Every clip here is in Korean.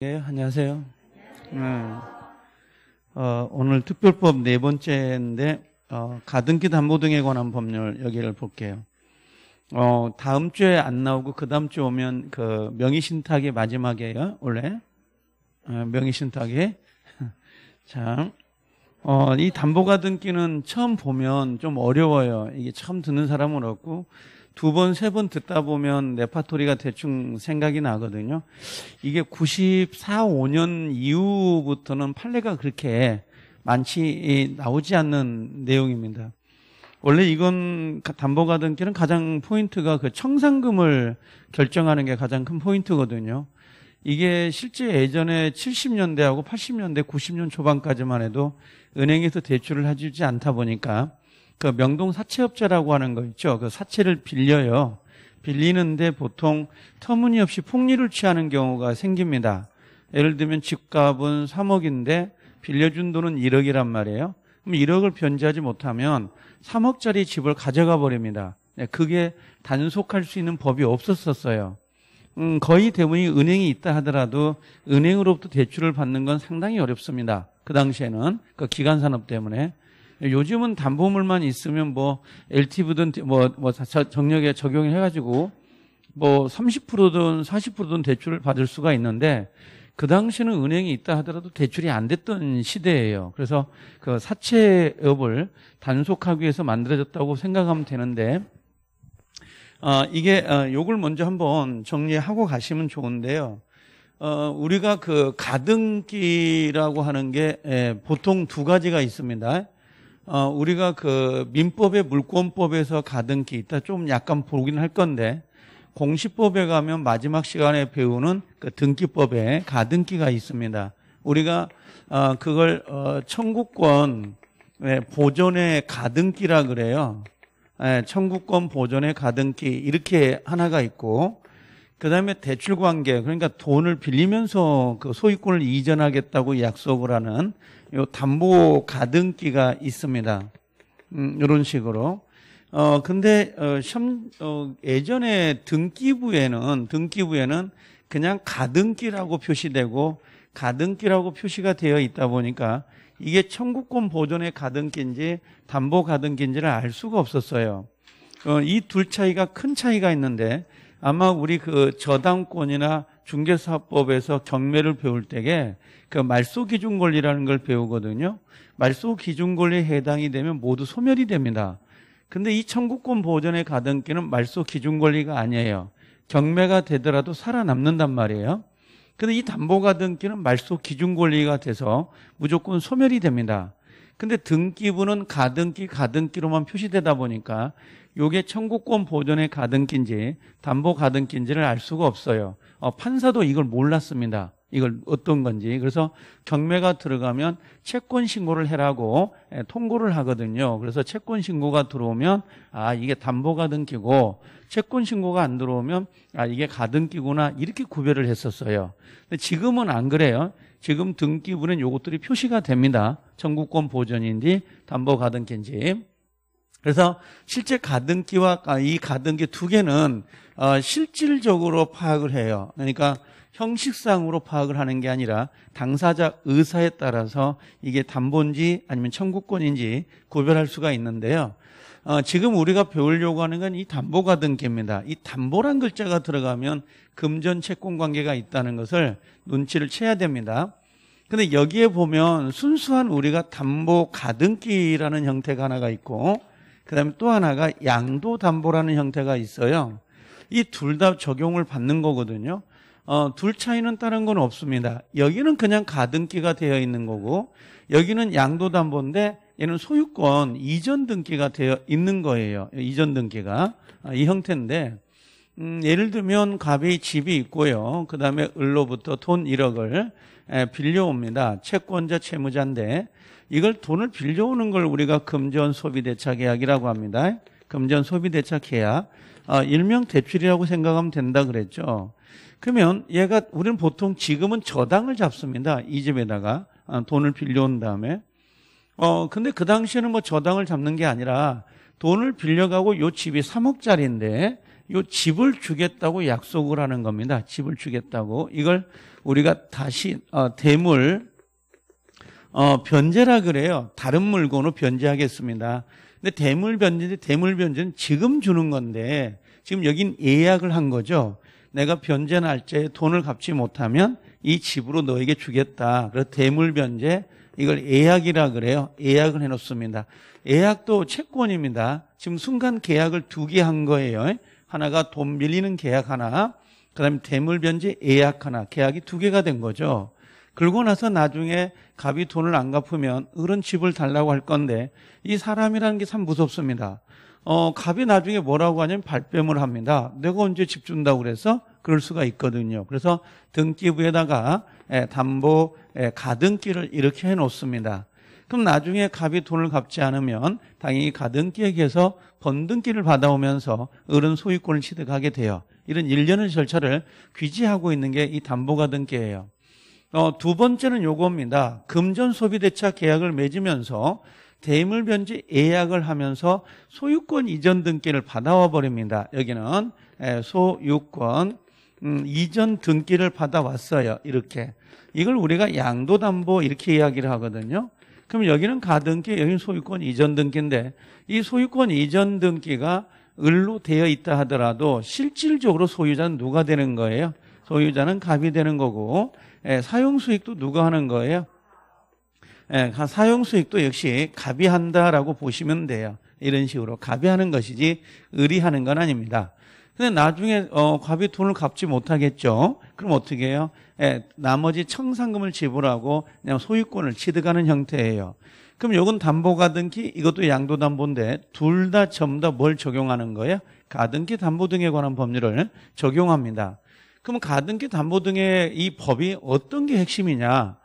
예, 안녕하세요. 네. 어, 오늘 특별법 네 번째인데 어, 가등기 담보 등에 관한 법률 여기를 볼게요. 어, 다음 주에 안 나오고 그 다음 주 오면 그 명의 신탁의 마지막이에요, 원래 어, 명의 신탁의 자, 어, 이 담보 가등기는 처음 보면 좀 어려워요. 이게 처음 듣는 사람은 없고 두 번, 세 번 듣다 보면 레파토리가 대충 생각이 나거든요. 이게 94, 5년 이후부터는 판례가 그렇게 많지 나오지 않는 내용입니다. 원래 이건 담보가등기는 가장 포인트가 그 청산금을 결정하는 게 가장 큰 포인트거든요. 이게 실제 예전에 70년대하고 80년대, 90년 초반까지만 해도 은행에서 대출을 해주지 않다 보니까 그 명동 사채업자라고 하는 거 있죠. 그 사채를 빌려요. 빌리는데 보통 터무니없이 폭리를 취하는 경우가 생깁니다. 예를 들면 집값은 3억인데 빌려준 돈은 1억이란 말이에요. 그럼 1억을 변제하지 못하면 3억짜리 집을 가져가 버립니다. 네, 그게 단속할 수 있는 법이 없었었어요. 음, 거의 대부분이 은행이 있다 하더라도 은행으로부터 대출을 받는 건 상당히 어렵습니다. 그 당시에는 그 기간 산업 때문에 요즘은 담보물만 있으면 뭐 LTV든 뭐, 뭐 정력에 적용해가지고 뭐 30%든 40%든 대출을 받을 수가 있는데 그 당시는 은행이 있다 하더라도 대출이 안 됐던 시대예요. 그래서 그 사채업을 단속하기 위해서 만들어졌다고 생각하면 되는데 아 이게 어, 요걸 먼저 한번 정리하고 가시면 좋은데요. 어, 우리가 그 가등기라고 하는 게 에, 예, 보통 두 가지가 있습니다. 어, 우리가 그 민법의 물권법에서 가등기 있다 좀 약간 보긴 할 건데 공시법에 가면 마지막 시간에 배우는 그 등기법에 가등기가 있습니다. 우리가 어, 그걸 어, 청구권 보존의 가등기라 그래요. 예, 청구권 보존의 가등기 이렇게 하나가 있고 그다음에 대출 관계 그러니까 돈을 빌리면서 그 소유권을 이전하겠다고 약속을 하는 요 담보 가등기가 있습니다. 음, 이런 식으로. 어, 근데, 어, 점, 어, 예전에 등기부에는, 등기부에는 그냥 가등기라고 표시되고, 가등기라고 표시가 되어 있다 보니까, 이게 청구권 보존의 가등기인지, 담보 가등기인지를 알 수가 없었어요. 어, 이 둘 차이가 큰 차이가 있는데, 아마 우리 그 저당권이나 중개사법에서 경매를 배울 때에 그 말소 기준 권리라는 걸 배우거든요. 말소 기준 권리에 해당이 되면 모두 소멸이 됩니다. 근데 이 청구권 보전의 가등기는 말소 기준 권리가 아니에요. 경매가 되더라도 살아남는단 말이에요. 근데 이 담보가 등기는 말소 기준 권리가 돼서 무조건 소멸이 됩니다. 근데 등기부는 가등기, 가등기로만 표시되다 보니까 요게 청구권 보존의 가등기인지 담보 가등기인지를 알 수가 없어요. 어, 판사도 이걸 몰랐습니다. 이걸 어떤 건지. 그래서 경매가 들어가면 채권 신고를 해라고 예, 통고를 하거든요. 그래서 채권 신고가 들어오면 아, 이게 담보 가등기고 채권 신고가 안 들어오면 아, 이게 가등기구나 이렇게 구별을 했었어요. 근데 지금은 안 그래요. 지금 등기부는 요것들이 표시가 됩니다. 청구권 보전인지 담보 가등기인지. 그래서 실제 가등기와 아, 이 가등기 두 개는 어, 실질적으로 파악을 해요. 그러니까 형식상으로 파악을 하는 게 아니라 당사자 의사에 따라서 이게 담보인지 아니면 청구권인지 구별할 수가 있는데요. 어, 지금 우리가 배우려고 하는 건 이 담보가 등기입니다. 이 담보란 글자가 들어가면 금전 채권 관계가 있다는 것을 눈치를 채야 됩니다. 근데 여기에 보면 순수한 우리가 담보 가등기라는 형태가 하나가 있고 그 다음에 또 하나가 양도담보라는 형태가 있어요. 이 둘 다 적용을 받는 거거든요. 어, 둘 차이는 다른 건 없습니다. 여기는 그냥 가등기가 되어 있는 거고 여기는 양도담보인데 얘는 소유권 이전 등기가 되어 있는 거예요. 이전 등기가 아, 이 형태인데 음, 예를 들면 갑의 집이 있고요. 그 다음에 을로부터 돈 1억을 빌려옵니다. 채권자 채무자인데 이걸 돈을 빌려오는 걸 우리가 금전 소비 대차 계약이라고 합니다. 금전 소비 대차 계약. 아, 일명 대출이라고 생각하면 된다 그랬죠. 그러면 얘가 우리는 보통 지금은 저당을 잡습니다. 이 집에다가 아, 돈을 빌려온 다음에 어 근데 그 당시에는 뭐 저당을 잡는 게 아니라 돈을 빌려가고 요 집이 3억짜리인데 요 집을 주겠다고 약속을 하는 겁니다. 집을 주겠다고 이걸 우리가 다시 어, 대물 어, 변제라 그래요. 다른 물건으로 변제하겠습니다. 근데 대물 변제 대물 변제는 지금 주는 건데 지금 여긴 예약을 한 거죠. 내가 변제 날짜에 돈을 갚지 못하면 이 집으로 너에게 주겠다. 그래서 대물 변제 이걸 예약이라 그래요. 예약을 해놓습니다. 예약도 채권입니다. 지금 순간 계약을 두 개 한 거예요. 하나가 돈 빌리는 계약 하나, 그다음에 대물 변제 예약 하나, 계약이 두 개가 된 거죠. 그러고 나서 나중에 갑이 돈을 안 갚으면 을은 집을 달라고 할 건데 이 사람이라는 게 참 무섭습니다. 어, 갑이 나중에 뭐라고 하냐면 발뺌을 합니다. 내가 언제 집 준다고 그래서 그럴 수가 있거든요. 그래서 등기부에다가 에, 예, 담보 에, 예, 가등기를 이렇게 해 놓습니다. 그럼 나중에 갑이 돈을 갚지 않으면 당연히 가등기에게서 번등기를 받아오면서 을은 소유권을 취득하게 돼요. 이런 일련의 절차를 귀지하고 있는 게 이 담보가등기예요. 어, 두 번째는 요겁니다. 금전 소비 대차 계약을 맺으면서 대물 변지 예약을 하면서 소유권 이전 등기를 받아와 버립니다. 여기는 예, 소유권 음, 이전 등기를 받아왔어요. 이렇게 이걸 우리가 양도담보 이렇게 이야기를 하거든요. 그럼 여기는 가등기, 여기는 소유권 이전 등기인데 이 소유권 이전 등기가 을로 되어 있다 하더라도 실질적으로 소유자는 누가 되는 거예요? 소유자는 갑이 되는 거고 예, 사용 수익도 누가 하는 거예요? 예, 사용 수익도 역시 갑이 한다라고 보시면 돼요. 이런 식으로 갑이 하는 것이지 의리하는 건 아닙니다. 근데 나중에 어, 과비 돈을 갚지 못하겠죠. 그럼 어떻게 해요? 예, 나머지 청산금을 지불하고 그냥 소유권을 취득하는 형태예요. 그럼 요건 담보가등기 이것도 양도담보인데 둘 다 전부 다 뭘 적용하는 거예요? 가등기 담보등에 관한 법률을 적용합니다. 그러면 가등기 담보등의 이 법이 어떤 게 핵심이냐?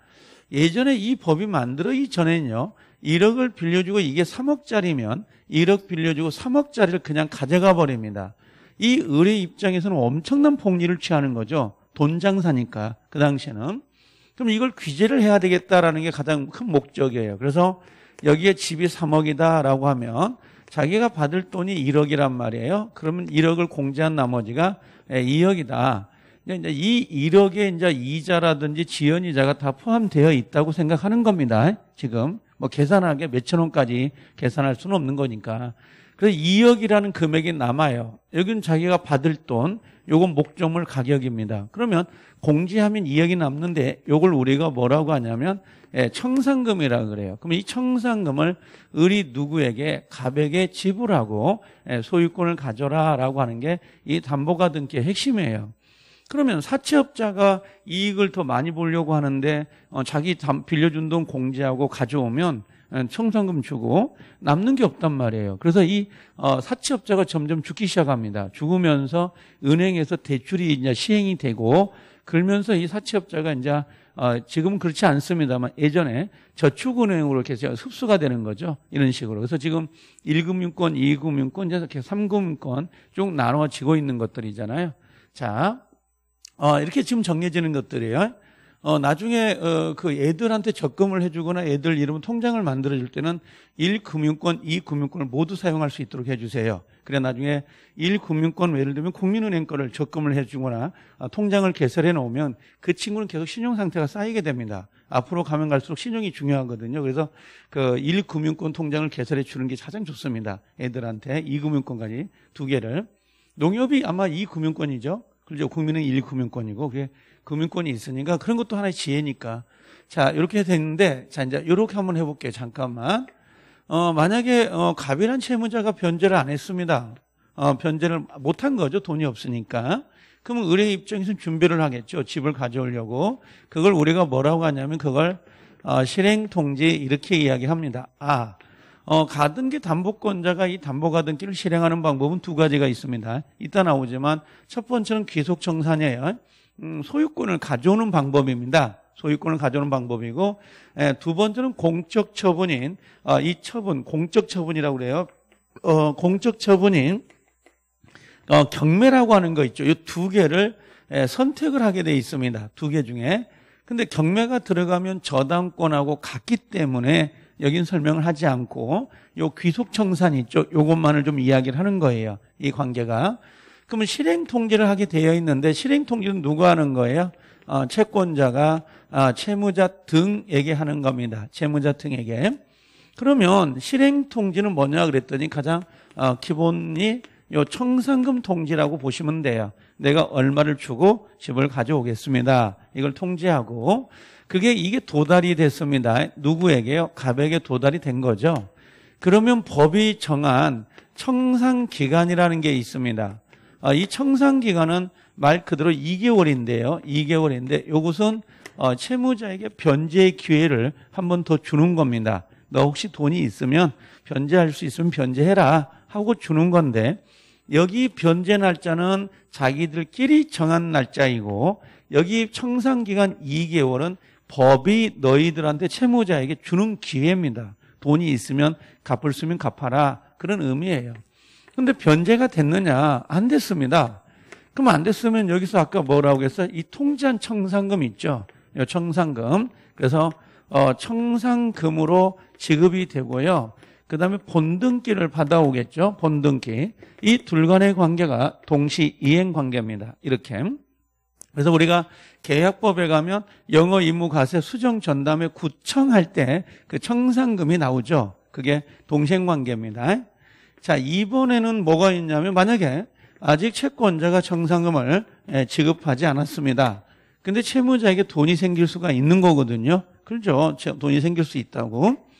예전에 이 법이 만들어이 전에는요. 1억을 빌려주고 이게 3억짜리면 1억 빌려주고 3억짜리를 그냥 가져가 버립니다. 이 의뢰 입장에서는 엄청난 폭리를 취하는 거죠. 돈 장사니까 그 당시에는. 그럼 이걸 규제를 해야 되겠다라는 게 가장 큰 목적이에요. 그래서 여기에 집이 3억이다라고 하면 자기가 받을 돈이 1억이란 말이에요. 그러면 1억을 공제한 나머지가 2억이다. 예, 이제 이 1억에 이제 이자라든지 지연 이자가 다 포함되어 있다고 생각하는 겁니다. 지금 뭐 계산하게 몇천 원까지 계산할 수는 없는 거니까. 그래서 2억이라는 금액이 남아요. 여기는 자기가 받을 돈, 요건 목적물 가격입니다. 그러면 공지하면 2억이 남는데 요걸 우리가 뭐라고 하냐면 예, 청산금이라 그래요. 그러면 이 청산금을 을이 누구에게 가백에 지불하고 예, 소유권을 가져라라고 하는 게 이 담보가등기의 핵심이에요. 그러면 사채업자가 이익을 더 많이 보려고 하는데 어, 자기 빌려준 돈 공제하고 가져오면 어, 청산금 주고 남는 게 없단 말이에요. 그래서 이 어, 사채업자가 점점 죽기 시작합니다. 죽으면서 은행에서 대출이 이제 시행이 되고 그러면서 이 사채업자가 이제 지금은 그렇지 않습니다만 예전에 저축은행으로 계속 흡수가 되는 거죠. 이런 식으로. 그래서 지금 1금융권, 2금융권, 이렇 3금융권 쭉 나눠지고 있는 것들이잖아요. 자, 어, 이렇게 지금 정해지는 것들이에요. 어, 나중에 어, 그 애들한테 적금을 해주거나 애들 이름 통장을 만들어줄 때는 1금융권, 2금융권을 모두 사용할 수 있도록 해주세요. 그래 나중에 1금융권 예를 들면 국민은행 거를 적금을 해주거나 아, 통장을 개설해 놓으면 그 친구는 계속 신용 상태가 쌓이게 됩니다. 앞으로 가면 갈수록 신용이 중요하거든요. 그래서 그 1금융권 통장을 개설해 주는 게 가장 좋습니다. 애들한테 2금융권까지 두 개를 농협이 아마 2금융권이죠. 그죠? 국민은 일금융권이고 그게 금융권이 있으니까 그런 것도 하나의 지혜니까. 자, 이렇게 됐는데 자, 이제 이렇게 한번 해 볼게요. 잠깐만. 어, 만약에 어, 갑이란 채무자가 변제를 안 했습니다. 어, 변제를 못한 거죠. 돈이 없으니까. 그러면 의뢰 입장에서 준비를 하겠죠. 집을 가져오려고. 그걸 우리가 뭐라고 하냐면 그걸 어, 실행 통지 이렇게 이야기합니다. 아, 어, 가등기 담보권자가 이 담보가등기를 실행하는 방법은 두 가지가 있습니다. 이따 나오지만 첫 번째는 귀속청산이에요. 음, 소유권을 가져오는 방법입니다. 소유권을 가져오는 방법이고 에, 예, 두 번째는 공적 처분인 어, 이 처분 공적 처분이라고 그래요. 어, 공적 처분인 어, 경매라고 하는 거 있죠. 이 두 개를 에, 예, 선택을 하게 돼 있습니다. 두 개 중에 근데 경매가 들어가면 저당권하고 같기 때문에 여긴 설명을 하지 않고 요 귀속 청산 있죠. 요것만을 좀 이야기를 하는 거예요. 이 관계가. 그러면 실행 통지를 하게 되어 있는데 실행 통지는 누구 하는 거예요? 어, 채권자가 아, 채무자 등에게 하는 겁니다. 채무자 등에게. 그러면 실행 통지는 뭐냐 그랬더니 가장 어, 기본이 요 청산금 통지라고 보시면 돼요. 내가 얼마를 주고 집을 가져오겠습니다. 이걸 통지하고 그게 이게 도달이 됐습니다. 누구에게요? 갑에게 도달이 된 거죠. 그러면 법이 정한 청산 기간이라는 게 있습니다. 아, 이 청산 기간은 말 그대로 2개월인데요. 2개월인데 이것은 어, 채무자에게 변제의 기회를 한 번 더 주는 겁니다. 너 혹시 돈이 있으면 변제할 수 있으면 변제해라 하고 주는 건데 여기 변제 날짜는 자기들끼리 정한 날짜이고 여기 청산기간 2개월은 법이 너희들한테 채무자에게 주는 기회입니다. 돈이 있으면 갚을 수면 있 갚아라 그런 의미예요. 근데 변제가 됐느냐? 안 됐습니다. 그럼 안 됐으면 여기서 아까 뭐라고 했어? 이 통지한 청산금 있죠? 청산금. 그래서 어, 청산금으로 지급이 되고요. 그 다음에 본등기를 받아오겠죠. 본등기. 이 둘 간의 관계가 동시 이행 관계입니다. 이렇게. 그래서 우리가 계약법에 가면 영어 임무 과세 수정 전담에 구청할 때 그 청산금이 나오죠. 그게 동생 관계입니다. 자, 이번에는 뭐가 있냐면 만약에 아직 채권자가 청산금을 예, 지급하지 않았습니다. 근데 채무자에게 돈이 생길 수가 있는 거거든요. 그렇죠. 돈이 생길 수 있다고.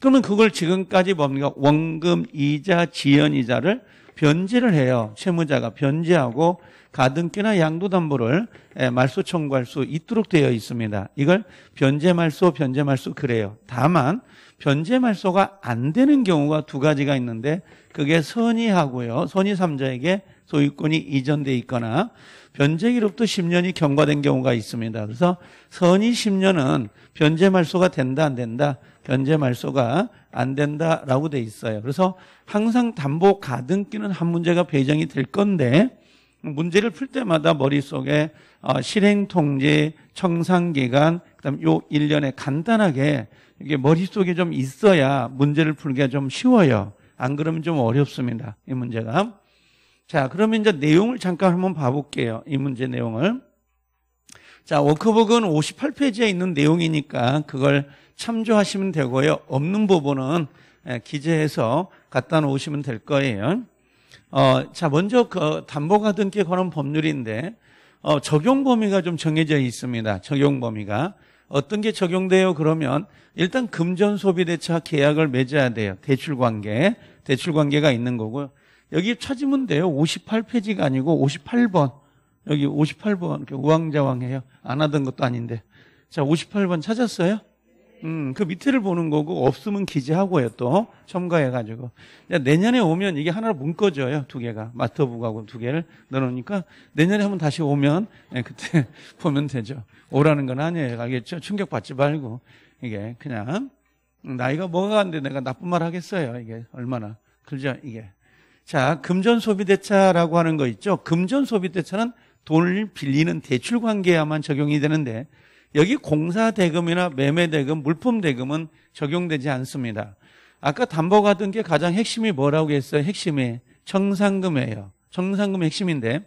그러면 그걸 지금까지 뭡니까? 원금, 이자, 지연 이자를 변제를 해요. 채무자가 변제하고 가등기나 양도담보를 예, 말소 청구할 수 있도록 되어 있습니다. 이걸 변제 말소, 변제 말소 그래요. 다만 변제 말소가 안 되는 경우가 두 가지가 있는데 그게 선의하고요. 선의 3자에게 소유권이 이전돼 있거나 변제 기록도 10년이 경과된 경우가 있습니다. 그래서 선의 10년은 변제 말소가 된다 안 된다 변제 말소가 안 된다라고 돼 있어요. 그래서 항상 담보 가등기는 한 문제가 배정이 될 건데 문제를 풀 때마다 머릿속에 어, 실행 통지, 청산 기간, 그다음 요 1년에 간단하게 이게 머릿속에 좀 있어야 문제를 풀기가 좀 쉬워요. 안 그러면 좀 어렵습니다. 이 문제가. 자, 그러면 이제 내용을 잠깐 한번 봐 볼게요. 이 문제 내용을. 자, 워크북은 58페이지에 있는 내용이니까 그걸 참조하시면 되고요. 없는 부분은 예, 기재해서 갖다 놓으시면 될 거예요. 어, 자, 먼저 그 담보가 등기에 관한 법률인데, 어, 적용 범위가 좀 정해져 있습니다. 적용 범위가. 어떤 게 적용돼요? 그러면 일단 금전 소비대차 계약을 맺어야 돼요. 대출 관계, 대출 관계가 있는 거고요. 여기 찾으면 돼요. 58페이지가 아니고 58번. 여기 58번 이렇게 그 우왕좌왕해요. 안 하던 것도 아닌데. 자, 58번 찾았어요? 음, 그 밑에를 보는 거고 없으면 기재하고요 또 첨가해가지고 내년에 오면 이게 하나로 묶어져요 두 개가 마터북하고 두 개를 넣어놓으니까 내년에 한번 다시 오면 네, 그때 보면 되죠 오라는 건 아니에요 알겠죠 충격받지 말고 이게 그냥 나이가 뭐가 안돼 내가 나쁜 말 하겠어요 이게 얼마나 그죠 이게 자 금전 소비대차라고 하는 거 있죠 금전 소비대차는 돈을 빌리는 대출 관계야만 적용이 되는데 여기 공사 대금이나 매매 대금, 물품 대금은 적용되지 않습니다. 아까 담보 같은 게 가장 핵심이 뭐라고 했어요? 핵심이 청산금이에요. 청산금 핵심인데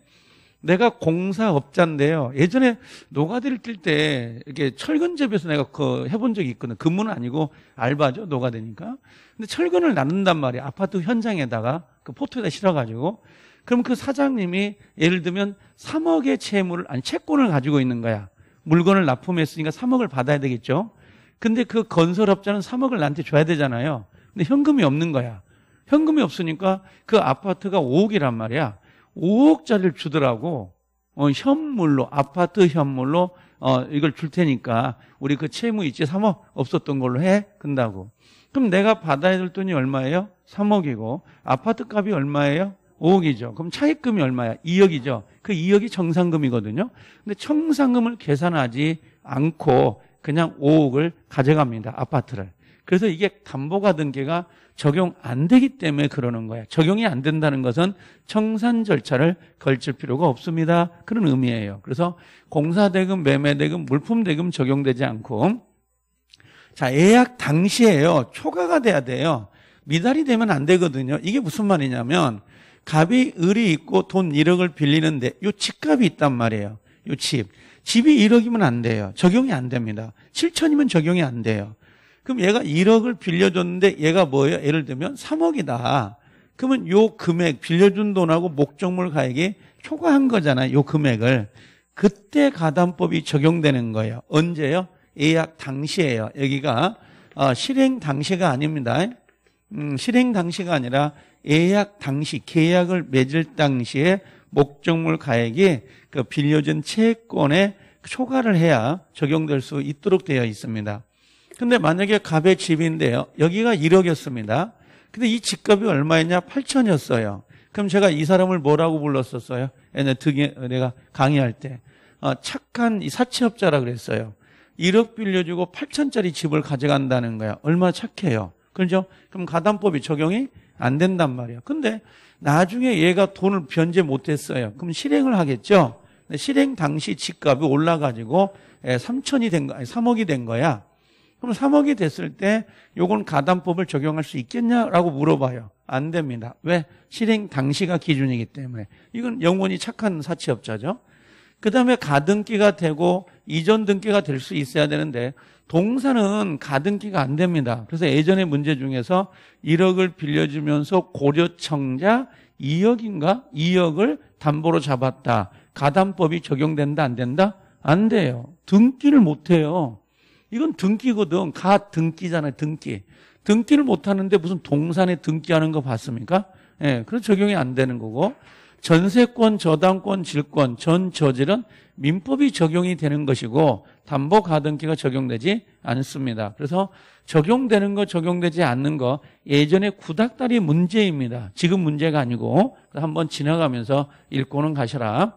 내가 공사업자인데요. 예전에 노가다를 뛸때 이렇게 철근제비에서 내가 그 해본 적이 있거든. 근무는 아니고 알바죠. 노가다니까. 근데 철근을 나눈단 말이야. 아파트 현장에다가 그 포트에다 실어가지고 그럼 그 사장님이 예를 들면 3억의 채무를 아니 채권을 가지고 있는 거야. 물건을 납품했으니까 3억을 받아야 되겠죠. 근데 그 건설업자는 3억을 나한테 줘야 되잖아요. 근데 현금이 없는 거야. 현금이 없으니까 그 아파트가 5억이란 말이야. 5억짜리를 주더라고. 어, 현물로 아파트 현물로 어, 이걸 줄 테니까 우리 그 채무 있지 3억 없었던 걸로 해 근다고. 그럼 내가 받아야 될 돈이 얼마예요? 3억이고 아파트 값이 얼마예요? 5억이죠. 그럼 차입금이 얼마야? 2억이죠. 그 2억이 정상금이거든요. 근데 청산금을 계산하지 않고 그냥 5억을 가져갑니다. 아파트를. 그래서 이게 담보가 등계가 적용 안 되기 때문에 그러는 거예요. 적용이 안 된다는 것은 청산 절차를 걸칠 필요가 없습니다. 그런 의미예요. 그래서 공사대금, 매매대금, 물품대금 적용되지 않고 자, 예약 당시에요. 초과가 돼야 돼요. 미달이 되면 안 되거든요. 이게 무슨 말이냐면 갑이 을이 있고 돈 1억을 빌리는데 요 집값이 있단 말이에요. 요 집. 집이 1억이면 안 돼요. 적용이 안 됩니다. 7천이면 적용이 안 돼요. 그럼 얘가 1억을 빌려줬는데 얘가 뭐예요? 예를 들면 3억이다. 그러면 요 금액 빌려준 돈하고 목적물 가액이 초과한 거잖아요. 요 금액을. 그때 가담법이 적용되는 거예요. 언제요? 예약 당시에요. 여기가 어, 실행 당시가 아닙니다. 음, 실행 당시가 아니라 예약 당시, 계약을 맺을 당시에 목적물 가액이 그 빌려준 채권에 초과를 해야 적용될 수 있도록 되어 있습니다. 근데 만약에 갑의 집인데요. 여기가 1억이었습니다. 근데 이 집값이 얼마였냐? 8천이었어요. 그럼 제가 이 사람을 뭐라고 불렀었어요? 얘네 등에 내가 강의할 때. 아, 착한 사채업자라 그랬어요. 1억 빌려주고 8천짜리 집을 가져간다는 거야. 얼마 착해요. 그렇죠? 그럼 가담법이 적용이 안 된단 말이야. 근데 나중에 얘가 돈을 변제 못했어요. 그럼 실행을 하겠죠? 실행 당시 집값이 올라가지고 3천이 예, 된 거, 아니 3억이 된 거야. 그럼 3억이 됐을 때 요건 가담법을 적용할 수 있겠냐라고 물어봐요. 안 됩니다. 왜? 실행 당시가 기준이기 때문에. 이건 영원히 착한 사채업자죠. 그 다음에 가등기가 되고 이전 등기가 될 수 있어야 되는데 동사는 가등기가 안 됩니다. 그래서 예전의 문제 중에서 1억을 빌려주면서 고려청자 2억인가 2억을 담보로 잡았다. 가담법이 적용된다 안 된다? 안 돼요. 등기를 못 해요. 이건 등기거든. 가 등기잖아요. 등기. 등기를 못 하는데 무슨 동산에 등기하는 거 봤습니까? 예, 그래서 적용이 안 되는 거고 전세권, 저당권, 질권, 전저질은 민법이 적용이 되는 것이고 담보 가등기가 적용되지 않습니다. 그래서 적용되는 거 적용되지 않는 거 예전에 구닥다리 문제입니다. 지금 문제가 아니고 한번 지나가면서 읽고는 가셔라.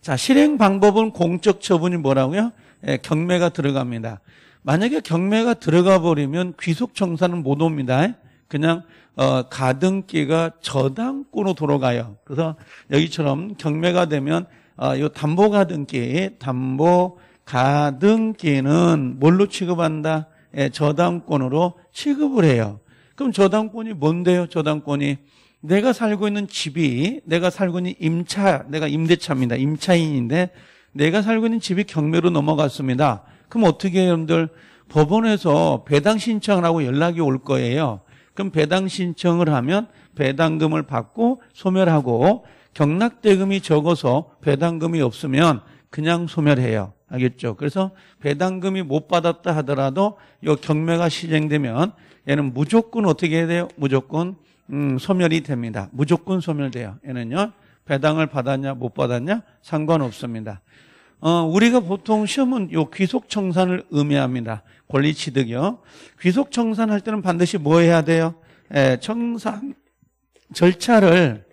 자 실행 방법은 공적 처분이 뭐라고요? 예, 경매가 들어갑니다. 만약에 경매가 들어가 버리면 귀속 청산은 못 옵니다. 그냥 어, 가등기가 저당권으로 돌아가요. 그래서 여기처럼 경매가 되면 어, 아, 이 담보 가등기 담보 가등기는 뭘로 취급한다? 예, 저당권으로 취급을 해요. 그럼 저당권이 뭔데요? 저당권이 내가 살고 있는 집이 내가 살고 있는 임차, 내가 임대차입니다. 임차인인데 내가 살고 있는 집이 경매로 넘어갔습니다. 그럼 어떻게 해요, 여러분들? 법원에서 배당 신청을 하고 연락이 올 거예요. 그럼 배당 신청을 하면 배당금을 받고 소멸하고 경락대금이 적어서 배당금이 없으면 그냥 소멸해요. 알겠죠? 그래서 배당금이 못 받았다 하더라도 이 경매가 시행되면 얘는 무조건 어떻게 해야 돼요? 무조건 음, 소멸이 됩니다. 무조건 소멸돼요. 얘는요. 배당을 받았냐 못 받았냐 상관없습니다. 어, 우리가 보통 시험은 요 귀속 청산을 의미합니다. 권리 취득이요. 귀속 청산할 때는 반드시 뭐 해야 돼요? 에, 예, 청산 절차를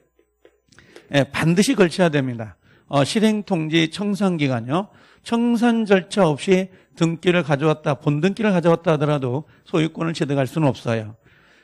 예, 반드시 걸쳐야 됩니다. 어, 실행통지 청산기간요. 청산 절차 없이 등기를 가져왔다, 본등기를 가져왔다 하더라도 소유권을 취득할 수는 없어요.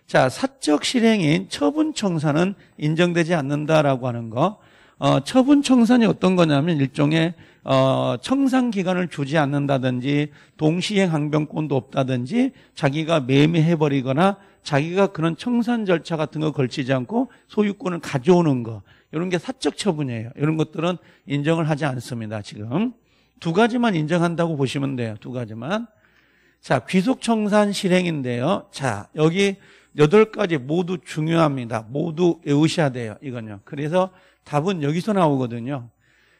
자, 사적 실행인 처분 청산은 인정되지 않는다라고 하는 거. 어, 처분 청산이 어떤 거냐면 일종의 어, 청산 기간을 주지 않는다든지 동시에 항변권도 없다든지 자기가 매매해 버리거나 자기가 그런 청산 절차 같은 거 걸치지 않고 소유권을 가져오는 거 이런 게 사적 처분이에요. 이런 것들은 인정을 하지 않습니다. 지금 두 가지만 인정한다고 보시면 돼요. 두 가지만. 자, 귀속 청산 실행인데요. 자, 여기 여덟 가지 모두 중요합니다. 모두 외우셔야 돼요. 이건요. 그래서 답은 여기서 나오거든요.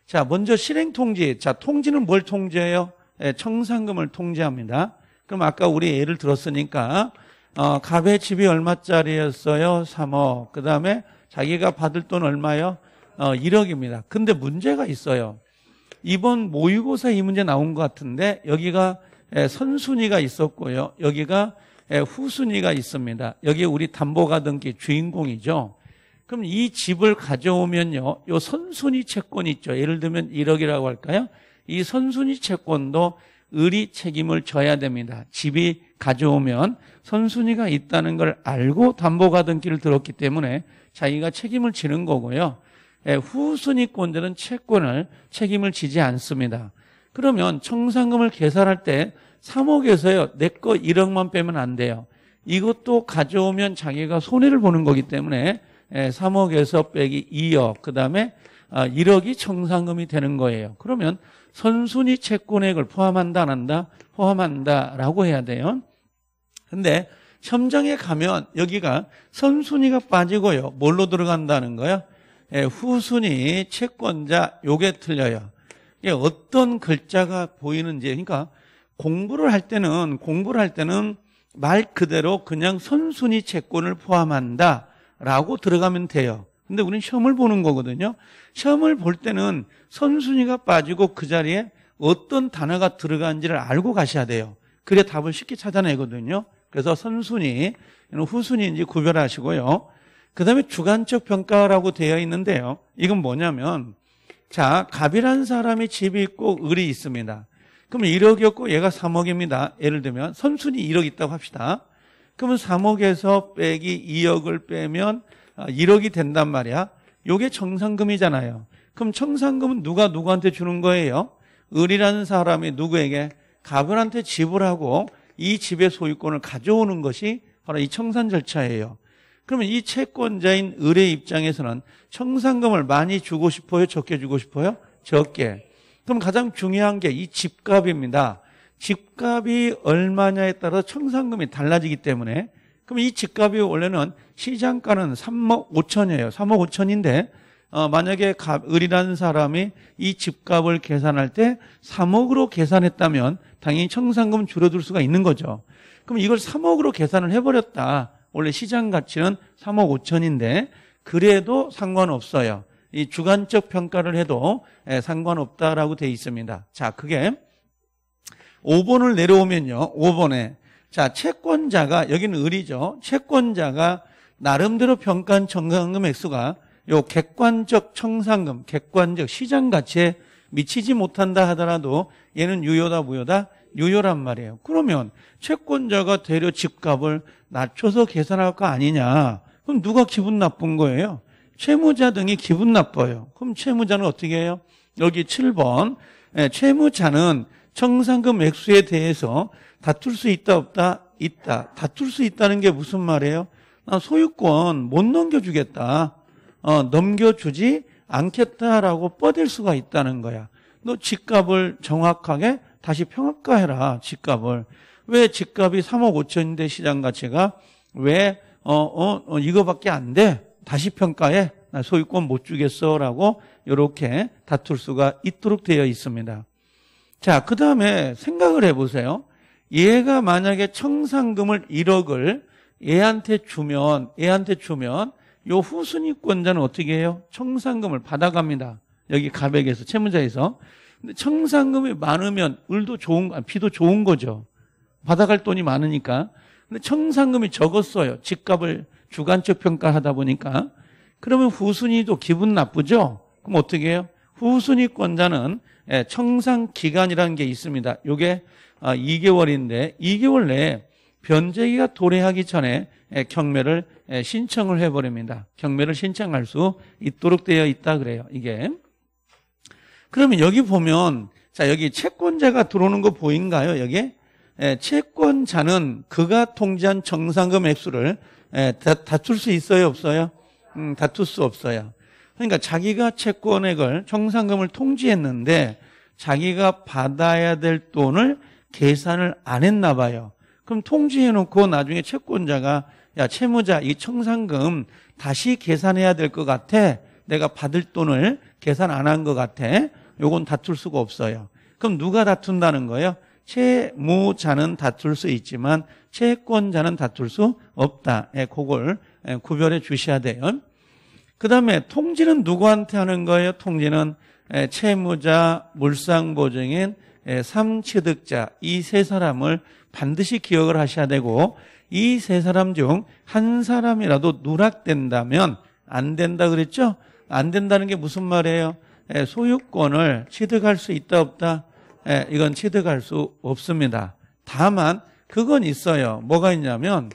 자, 먼저 실행 통지. 자, 통지는 뭘 통제해요? 예, 청산금을 통제합니다. 그럼 아까 우리 예를 들었으니까 어, 갑의 집이 얼마짜리였어요? 3억. 그 다음에 자기가 받을 돈 얼마요? 어, 1억입니다. 근데 문제가 있어요. 이번 모의고사 이 문제 나온 것 같은데 여기가 선순위가 있었고요. 여기가 후순위가 있습니다. 여기 우리 담보가등기 주인공이죠. 그럼 이 집을 가져오면요. 요 선순위 채권 있죠. 예를 들면 1억이라고 할까요? 이 선순위 채권도 을이 책임을 져야 됩니다. 집이 가져오면 선순위가 있다는 걸 알고 담보가등기를 들었기 때문에 자기가 책임을 지는 거고요. 예, 후순위권자는 채권을 책임을 지지 않습니다. 그러면 청산금을 계산할 때 3억에서요. 내 거 1억만 빼면 안 돼요. 이것도 가져오면 자기가 손해를 보는 거기 때문에 3억에서 예, 빼기 2억, 그 다음에 1억이 아, 청산금이 되는 거예요. 그러면 선순위 채권액을 포함한다 안 한다? 포함한다라고 해야 돼요. 근데 첨정에 가면 여기가 선순위가 빠지고요. 뭘로 들어간다는 거예요? 예, 후순위 채권자 요게 틀려요. 이게 어떤 글자가 보이는지 그러니까 공부를 할 때는 공부를 할 때는 말 그대로 그냥 선순위 채권을 포함한다라고 들어가면 돼요. 근데 우리는 시험을 보는 거거든요. 시험을 볼 때는 선순위가 빠지고 그 자리에 어떤 단어가 들어간지를 알고 가셔야 돼요. 그래 야 답을 쉽게 찾아내거든요. 그래서 선순위, 후순위인지 구별하시고요. 그 다음에 주관적 평가라고 되어 있는데요. 이건 뭐냐면, 자, 갑이라는 사람이 집이 있고 을이 있습니다. 그러면 1억이었고 얘가 3억입니다. 예를 들면 선순위 1억 있다고 합시다. 그러면 3억에서 빼기 2억을 빼면 1억이 아, 된단 말이야. 요게 청산금이잖아요. 그럼 청산금은 누가 누구한테 주는 거예요? 을이라는 사람이 누구에게? 갑을한테 지불하고 이 집의 소유권을 가져오는 것이 바로 이 청산 절차예요. 그러면 이 채권자인 을의 입장에서는 청산금을 많이 주고 싶어요? 적게 주고 싶어요? 적게. 그럼 가장 중요한 게 이 집값입니다. 집값이 얼마냐에 따라 청산금이 달라지기 때문에 그럼 이 집값이 원래는 시장가는 3억 5천이에요. 3억 5천인데 어, 만약에 을이라는 사람이 이 집값을 계산할 때 3억으로 계산했다면 당연히 청산금 줄어들 수가 있는 거죠. 그럼 이걸 3억으로 계산을 해버렸다. 원래 시장 가치는 3억 5천인데 그래도 상관없어요. 이 주관적 평가를 해도 예, 상관없다라고 돼 있습니다. 자, 그게 5번을 내려오면요. 5번에 자, 채권자가 여기는 을이죠. 채권자가 나름대로 평가한 청산금 액수가 요 객관적 청산금, 객관적 시장 가치에 미치지 못한다 하더라도 얘는 유효다 무효다 유효란 말이에요. 그러면 채권자가 대려 집값을 낮춰서 계산할 거 아니냐? 그럼 누가 기분 나쁜 거예요? 채무자 등이 기분 나빠요. 그럼 채무자는 어떻게 해요? 여기 7번 예, 채무자는 청산금 액수에 대해서 다툴 수 있다 없다 있다. 다툴 수 있다는 게 무슨 말이에요? 나 소유권 못 넘겨주겠다. 어, 넘겨주지 않겠다라고 뻗을 수가 있다는 거야. 너 집값을 정확하게 다시 평가해라. 집값을. 왜 집값이 3억 5천인데 시장 가치가 왜 어, 어, 어, 이거밖에 안 돼. 다시 평가해. 나 소유권 못 주겠어라고 이렇게 다툴 수가 있도록 되어 있습니다. 자, 그 다음에 생각을 해보세요. 얘가 만약에 청산금을 1억을 얘한테 주면, 얘한테 주면, 요 후순위권자는 어떻게 해요? 청산금을 받아갑니다. 여기 가백에서, 채무자에서. 근데 청산금이 많으면 을도 좋은, 아, 피도 좋은 거죠. 받아갈 돈이 많으니까. 근데 청산금이 적었어요. 집값을 주관적 평가하다 보니까. 그러면 후순위도 기분 나쁘죠? 그럼 어떻게 해요? 후순위권자는 예, 청산 기간이라는 게 있습니다. 이게 2개월인데 아, 2개월 내에 변제기가 도래하기 전에 예, 경매를 예, 신청을 해버립니다. 경매를 신청할 수 있도록 되어 있다 그래요. 이게 그러면 여기 보면 자 여기 채권자가 들어오는 거 보인가요? 여기 채권자는 그가 통지한 정상금 액수를 다, 다툴 수 있어요? 없어요? 음, 다툴 수 없어요. 그러니까 자기가 채권액을 청산금을 통지했는데 자기가 받아야 될 돈을 계산을 안 했나 봐요. 그럼 통지해놓고 나중에 채권자가 야 채무자 이 청산금 다시 계산해야 될 것 같아. 내가 받을 돈을 계산 안 한 것 같아. 요건 다툴 수가 없어요. 그럼 누가 다툰다는 거예요? 채무자는 다툴 수 있지만 채권자는 다툴 수 없다. 예, 그걸 예, 구별해 주셔야 돼요. 그 다음에 통지는 누구한테 하는 거예요? 통지는 채무자, 물상보증인, 삼취득자 이 세 사람을 반드시 기억을 하셔야 되고 이 세 사람 중 한 사람이라도 누락된다면 안 된다 그랬죠? 안 된다는 게 무슨 말이에요? 소유권을 취득할 수 있다 없다? 이건 취득할 수 없습니다. 다만 그건 있어요. 뭐가 있냐면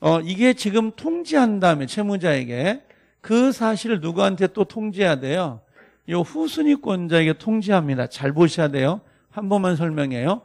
어, 이게 지금 통지한 다음에 채무자에게 그 사실을 누구한테 또 통지해야 돼요? 요 후순위권자에게 통지합니다. 잘 보셔야 돼요. 한 번만 설명해요.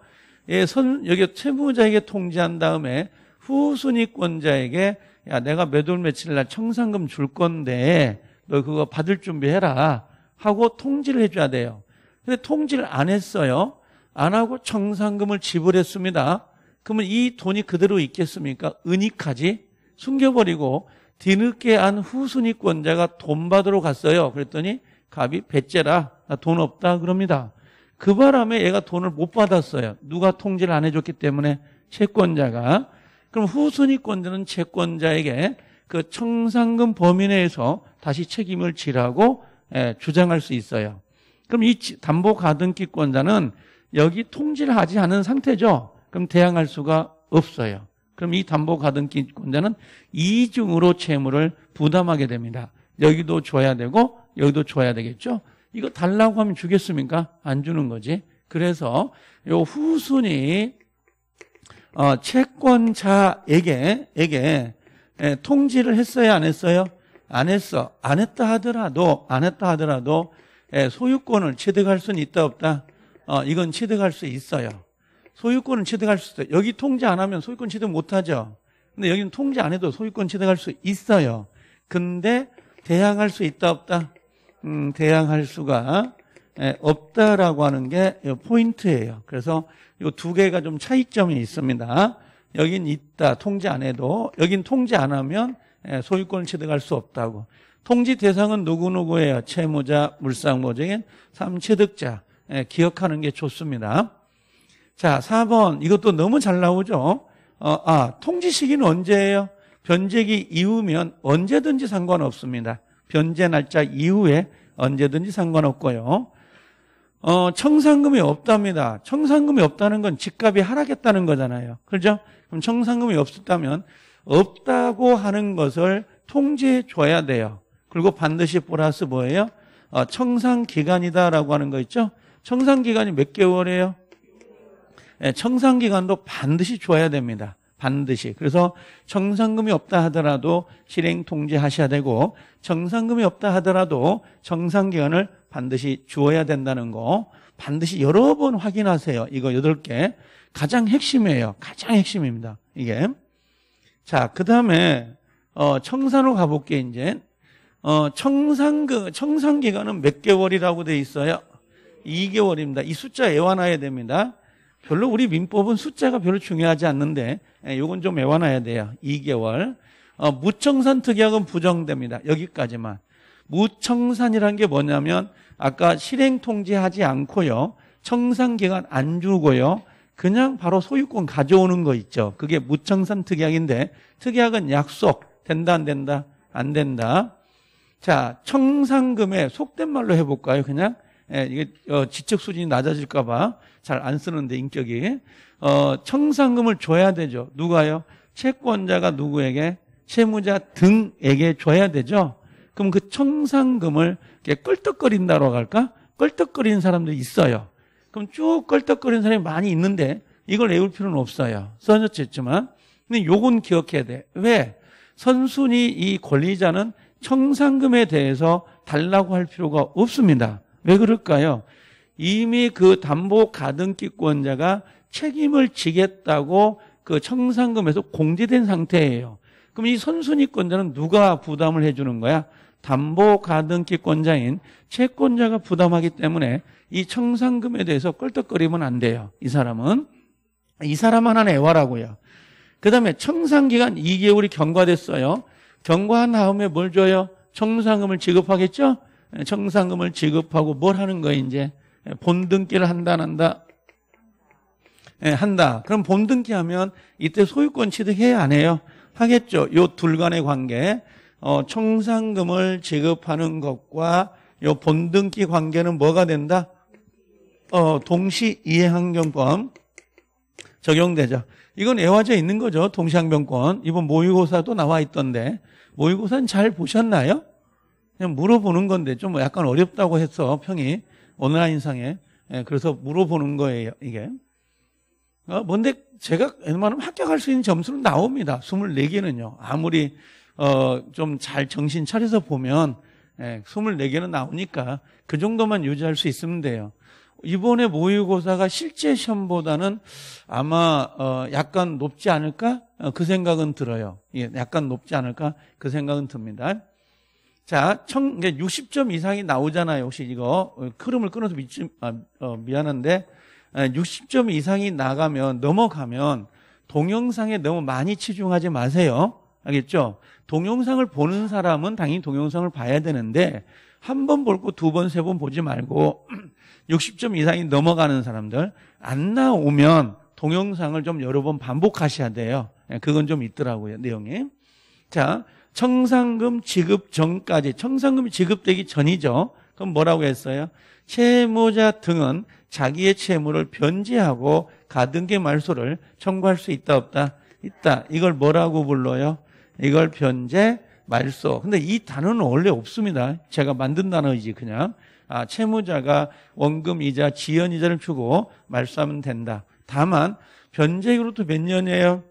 예, 선, 여기 채무자에게 통지한 다음에 후순위권자에게 야, 내가 매돌 며칠 날 청산금 줄 건데 너 그거 받을 준비해라 하고 통지를 해줘야 돼요. 근데 통지를 안 했어요. 안 하고 청산금을 지불했습니다. 그러면 이 돈이 그대로 있겠습니까? 은익하지 숨겨버리고 뒤늦게 한 후순위권자가 돈 받으러 갔어요. 그랬더니 갑이 배째라 나돈 없다 그럽니다. 그 바람에 얘가 돈을 못 받았어요. 누가 통지를 안 해줬기 때문에 채권자가 그럼 후순위권자는 채권자에게 그 청산금 범위 내에서 다시 책임을 지라고 예, 주장할 수 있어요. 그럼 이 담보 가등기권자는 여기 통지를 하지 않은 상태죠. 그럼 대항할 수가 없어요. 그럼 이 담보 가등기권자는 이중으로 채무를 부담하게 됩니다. 여기도 줘야 되고 여기도 줘야 되겠죠. 이거 달라고 하면 주겠습니까? 안 주는 거지. 그래서 요 후순위 어, 채권자에게 에게 에, 통지를 했어요, 안 했어요? 안 했어. 안 했다 하더라도 안 했다 하더라도 에, 소유권을 취득할 수는 있다 없다. 어, 이건 취득할 수 있어요. 소유권을 취득할 수 있어요. 여기 통제 안 하면 소유권 취득 못 하죠. 근데 여기는 통제 안 해도 소유권 취득할 수 있어요. 근데 대항할 수 있다 없다? 음, 대항할 수가 예, 없다라고 하는 게 포인트예요. 그래서 이 두 개가 좀 차이점이 있습니다. 여긴 있다 통제 안 해도 여긴 통제 안 하면 예, 소유권을 취득할 수 없다고. 통지 대상은 누구누구예요? 채무자, 물상보증인, 삼취득자 예, 기억하는 게 좋습니다. 자, 4번. 이것도 너무 잘 나오죠? 어, 아, 통지 시기는 언제예요? 변제기 이후면 언제든지 상관없습니다. 변제 날짜 이후에 언제든지 상관없고요. 어, 청산금이 없답니다. 청산금이 없다는 건 집값이 하락했다는 거잖아요. 그렇죠? 그럼 청산금이 없었다면 없다고 하는 것을 통지해 줘야 돼요. 그리고 반드시 플러스 뭐예요? 어, 청산 기간이다라고 하는 거 있죠? 청산 기간이 몇 개월이에요? 예, 청산 기간도 반드시 줘야 됩니다. 반드시. 그래서 청산금이 없다 하더라도 실행 통지하셔야 되고 정산금이 없다 하더라도 정산 기간을 반드시 주어야 된다는 거 반드시 여러 번 확인하세요. 이거 여덟 개 가장 핵심이에요. 가장 핵심입니다. 이게 자 그다음에 어, 청산으로 가볼게 이제 어, 청산 그 청산 기간은 몇 개월이라고 돼 있어요? 2개월입니다. 이 숫자 애완해야 됩니다. 별로 우리 민법은 숫자가 별로 중요하지 않는데 이건 예, 좀 외워놔야 돼요. 2개월. 어, 무청산 특약은 부정됩니다. 여기까지만. 무청산이란 게 뭐냐면 아까 실행 통지하지 않고요. 청산 기간 안 주고요. 그냥 바로 소유권 가져오는 거 있죠. 그게 무청산 특약인데 특약은 약속 된다 안 된다 안 된다. 자 청산금에 속된 말로 해볼까요? 그냥 예, 이게 어, 지적 수준이 낮아질까봐 잘안 쓰는데 인격이 어, 청산금을 줘야 되죠. 누가요? 채권자가 누구에게? 채무자 등에게 줘야 되죠. 그럼 그 청산금을 이렇게 끌떡거린다고 라 할까? 끌떡거리는 사람들이 있어요. 그럼 쭉 끌떡거리는 사람이 많이 있는데 이걸 외울 필요는 없어요. 써졌지만. 근데 요건 기억해야 돼. 왜? 선순위 이 권리자는 청산금에 대해서 달라고 할 필요가 없습니다. 왜 그럴까요? 이미 그 담보 가등기권자가 책임을 지겠다고 그 청산금에서 공제된 상태예요. 그럼 이 선순위권자는 누가 부담을 해주는 거야? 담보 가등기권자인 채권자가 부담하기 때문에 이 청산금에 대해서 껄떡거리면안 돼요. 이 사람은 이 사람 하나는 애화라고요. 그 다음에 청산기간 2개월이 경과됐어요. 경과한 다음에 뭘 줘요? 청산금을 지급하겠죠? 청산금을 지급하고 뭘 하는 거예요, 이제? 본등기를 한다 한다? 예, 한다. 그럼 본등기 하면 이때 소유권 취득해야 안 해요? 하겠죠. 요 둘 간의 관계. 어, 청산금을 지급하는 것과 요 본등기 관계는 뭐가 된다? 어, 동시 이해환경권 적용되죠. 이건 애화제 있는 거죠. 동시항변권. 이번 모의고사도 나와 있던데. 모의고사는 잘 보셨나요? 그냥 물어보는 건데 좀 약간 어렵다고 했어, 평이. 어느 한인상에 예, 그래서 물어보는 거예요, 이게. 어, 뭔데 제가 웬만하면 합격할 수 있는 점수는 나옵니다. 24개는요. 아무리 어, 좀 잘 정신 차려서 보면 24개는 예, 나오니까 그 정도만 유지할 수 있으면 돼요. 이번에 모의고사가 실제 시험보다는 아마 어, 약간 높지 않을까? 어, 그 생각은 들어요. 예, 약간 높지 않을까? 그 생각은 듭니다. 자, 60점 이상이 나오잖아요. 혹시 이거. 어, 흐름을 끊어서 미치, 아, 어, 미안한데. 60점 아, 이상이 나가면, 넘어가면, 동영상에 너무 많이 치중하지 마세요. 알겠죠? 동영상을 보는 사람은 당연히 동영상을 봐야 되는데, 한 번 볼 거 두 번, 세 번 보지 말고, 60점 이상이 넘어가는 사람들, 안 나오면 동영상을 좀 여러 번 반복하셔야 돼요. 예, 그건 좀 있더라고요, 내용이. 자, 청산금 지급 전까지 청산금이 지급되기 전이죠. 그럼 뭐라고 했어요? 채무자 등은 자기의 채무를 변제하고 가등기 말소를 청구할 수 있다 없다 있다. 이걸 뭐라고 불러요? 이걸 변제 말소. 근데 이 단어는 원래 없습니다. 제가 만든 단어이지 그냥. 아, 채무자가 원금 이자 지연 이자를 주고 말소하면 된다. 다만 변제율로또 몇 년이에요?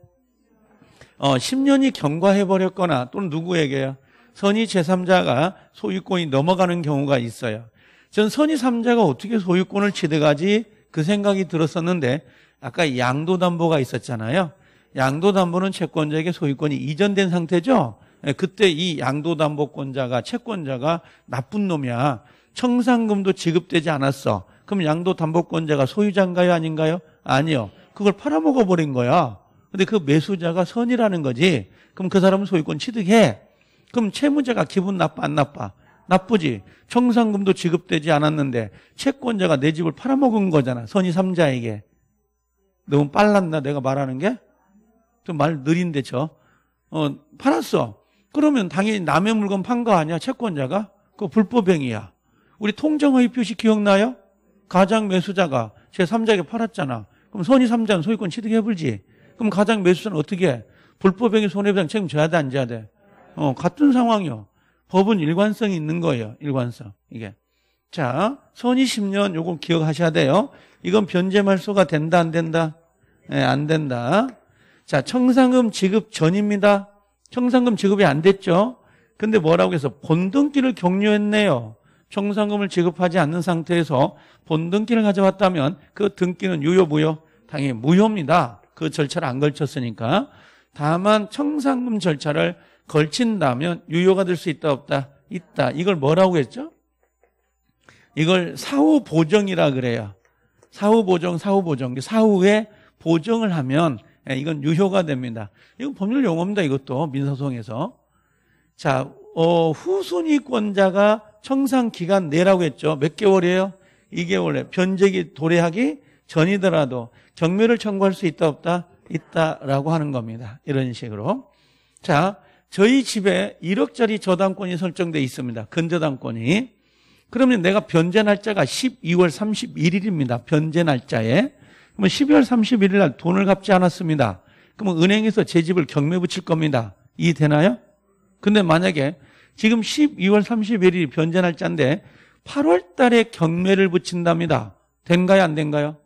어, 10년이 경과해버렸거나 또는 누구에게요? 선의 제3자가 소유권이 넘어가는 경우가 있어요. 전 선의 3자가 어떻게 소유권을 취득하지? 그 생각이 들었었는데 아까 양도담보가 있었잖아요. 양도담보는 채권자에게 소유권이 이전된 상태죠. 예, 그때 이 양도담보권자가 채권자가 나쁜 놈이야. 청산금도 지급되지 않았어. 그럼 양도담보권자가 소유자인가요? 아닌가요? 아니요. 그걸 팔아먹어버린 거야. 근데 그 매수자가 선이라는 거지. 그럼 그 사람은 소유권 취득해. 그럼 채무자가 기분 나빠 안 나빠? 나쁘지. 청산금도 지급되지 않았는데 채권자가 내 집을 팔아먹은 거잖아. 선이 3자에게. 너무 빨랐나 내가 말하는 게? 좀 말 느린데 저. 어, 팔았어. 그러면 당연히 남의 물건 판 거 아니야 채권자가? 그거 불법행위야. 우리 통정의 표시 기억나요? 가장 매수자가 제3자에게 팔았잖아. 그럼 선이 3자는 소유권 취득해불지. 그럼 가장 매수자는 어떻게 해? 불법행위 손해배상 책임져야 돼, 안 져야 돼? 어, 같은 상황이요. 법은 일관성이 있는 거예요. 일관성. 이게. 자, 손이 10년 요거 기억하셔야 돼요. 이건 변제 말소가 된다, 안 된다? 네, 안 된다. 자, 청산금 지급 전입니다. 청산금 지급이 안 됐죠? 근데 뭐라고 해서 본등기를 격려했네요 청산금을 지급하지 않는 상태에서 본등기를 가져왔다면 그 등기는 유효, 무효? 당연히 무효입니다. 그 절차를 안 걸쳤으니까 다만 청산금 절차를 걸친다면 유효가 될 수 있다 없다 있다 이걸 뭐라고 했죠? 이걸 사후 보정이라 그래요. 사후 보정, 사후 보정. 사후에 보정을 하면 예, 이건 유효가 됩니다. 이건 법률 용어입니다. 이것도 민사소송에서. 자, 어, 후순위권자가 청산 기간 내라고 했죠. 몇 개월이에요? 2개월에 변제기 도래하기 전이더라도 경멸을 청구할 수 있다 없다 있다라고 하는 겁니다. 이런 식으로 자 저희 집에 1억짜리 저당권이 설정돼 있습니다. 근저당권이 그러면 내가 변제 날짜가 12월 31일입니다. 변제 날짜에 그러면 12월 31일 날 돈을 갚지 않았습니다. 그러면 은행에서 제 집을 경매 붙일 겁니다. 이해되나요? 근데 만약에 지금 12월 31일이 변제 날짜인데 8월 달에 경매를 붙인답니다. 된가요? 안 된가요?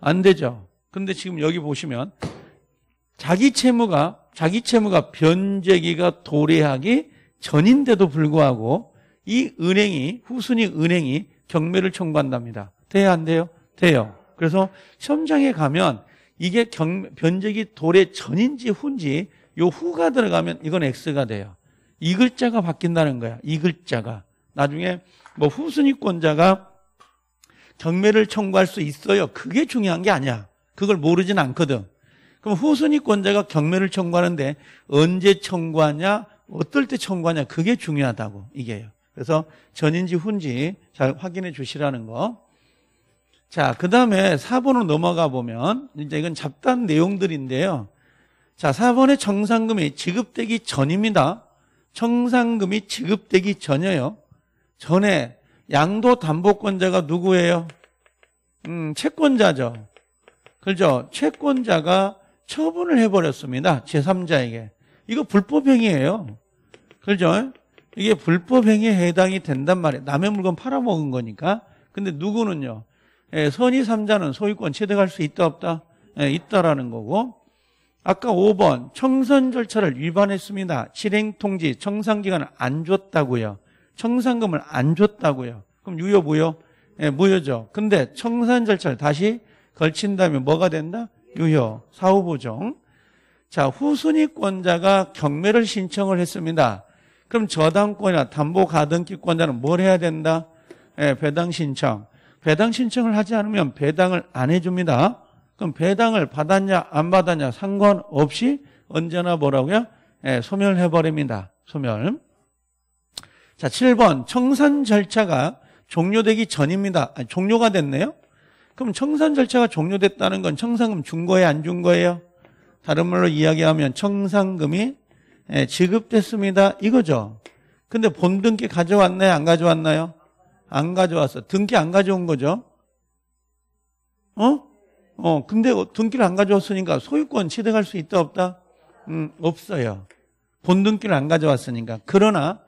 안 되죠. 근데 지금 여기 보시면 자기 채무가 자기 채무가 변제기가 도래하기 전인데도 불구하고 이 은행이 후순위 은행이 경매를 청구한답니다. 돼요안 돼요? 돼요. 그래서 시험장에 가면 이게 경, 변제기 도래 전인지 후인지 요 후가 들어가면 이건 X가 돼요. 이 글자가 바뀐다는 거야. 이 글자가. 나중에 뭐 후순위권자가 경매를 청구할 수 있어요. 그게 중요한 게 아니야. 그걸 모르진 않거든. 그럼 후순위권자가 경매를 청구하는데 언제 청구하냐, 어떨 때 청구하냐, 그게 중요하다고 이게요. 그래서 전인지 후인지잘 확인해 주시라는 거. 자, 그 다음에 4번으로 넘어가 보면 이제 이건 잡단 내용들인데요. 자, 4번의 청산금이 지급되기 전입니다. 청산금이 지급되기 전이에요. 전에 양도 담보권자가 누구예요? 음, 채권자죠. 그죠? 렇 채권자가 처분을 해버렸습니다. 제3자에게. 이거 불법행위예요. 그죠? 렇 이게 불법행위에 해당이 된단 말이에요. 남의 물건 팔아먹은 거니까. 근데 누구는요? 예, 선의 3자는 소유권 취득할 수 있다 없다? 예, 있다라는 거고. 아까 5번 청산 절차를 위반했습니다. 실행 통지 청산 기간을 안 줬다고요. 청산금을 안 줬다고요. 그럼 유효 무효? 예, 무효죠. 근데 청산 절차를 다시 걸친 다면 뭐가 된다? 유효, 사후 보정. 자, 후순위권자가 경매를 신청을 했습니다. 그럼 저당권이나 담보 가등기권자는 뭘 해야 된다? 예, 배당 신청. 배당 신청을 하지 않으면 배당을 안 해줍니다. 그럼 배당을 받았냐 안 받았냐 상관없이 언제나 뭐라고요? 예, 소멸해버립니다. 소멸. 자, 7번 청산 절차가 종료되기 전입니다. 아니, 종료가 됐네요. 그럼 청산 절차가 종료됐다는 건 청산금 준 거예요, 안 준 거예요? 다른 말로 이야기하면 청산금이 예, 지급됐습니다. 이거죠. 근데 본등기 가져왔나요? 안 가져왔나요? 안 가져왔어. 등기 안 가져온 거죠. 어? 어, 근데 어, 등기를 안 가져왔으니까 소유권 취득할 수 있다 없다? 음, 없어요. 본등기를 안 가져왔으니까. 그러나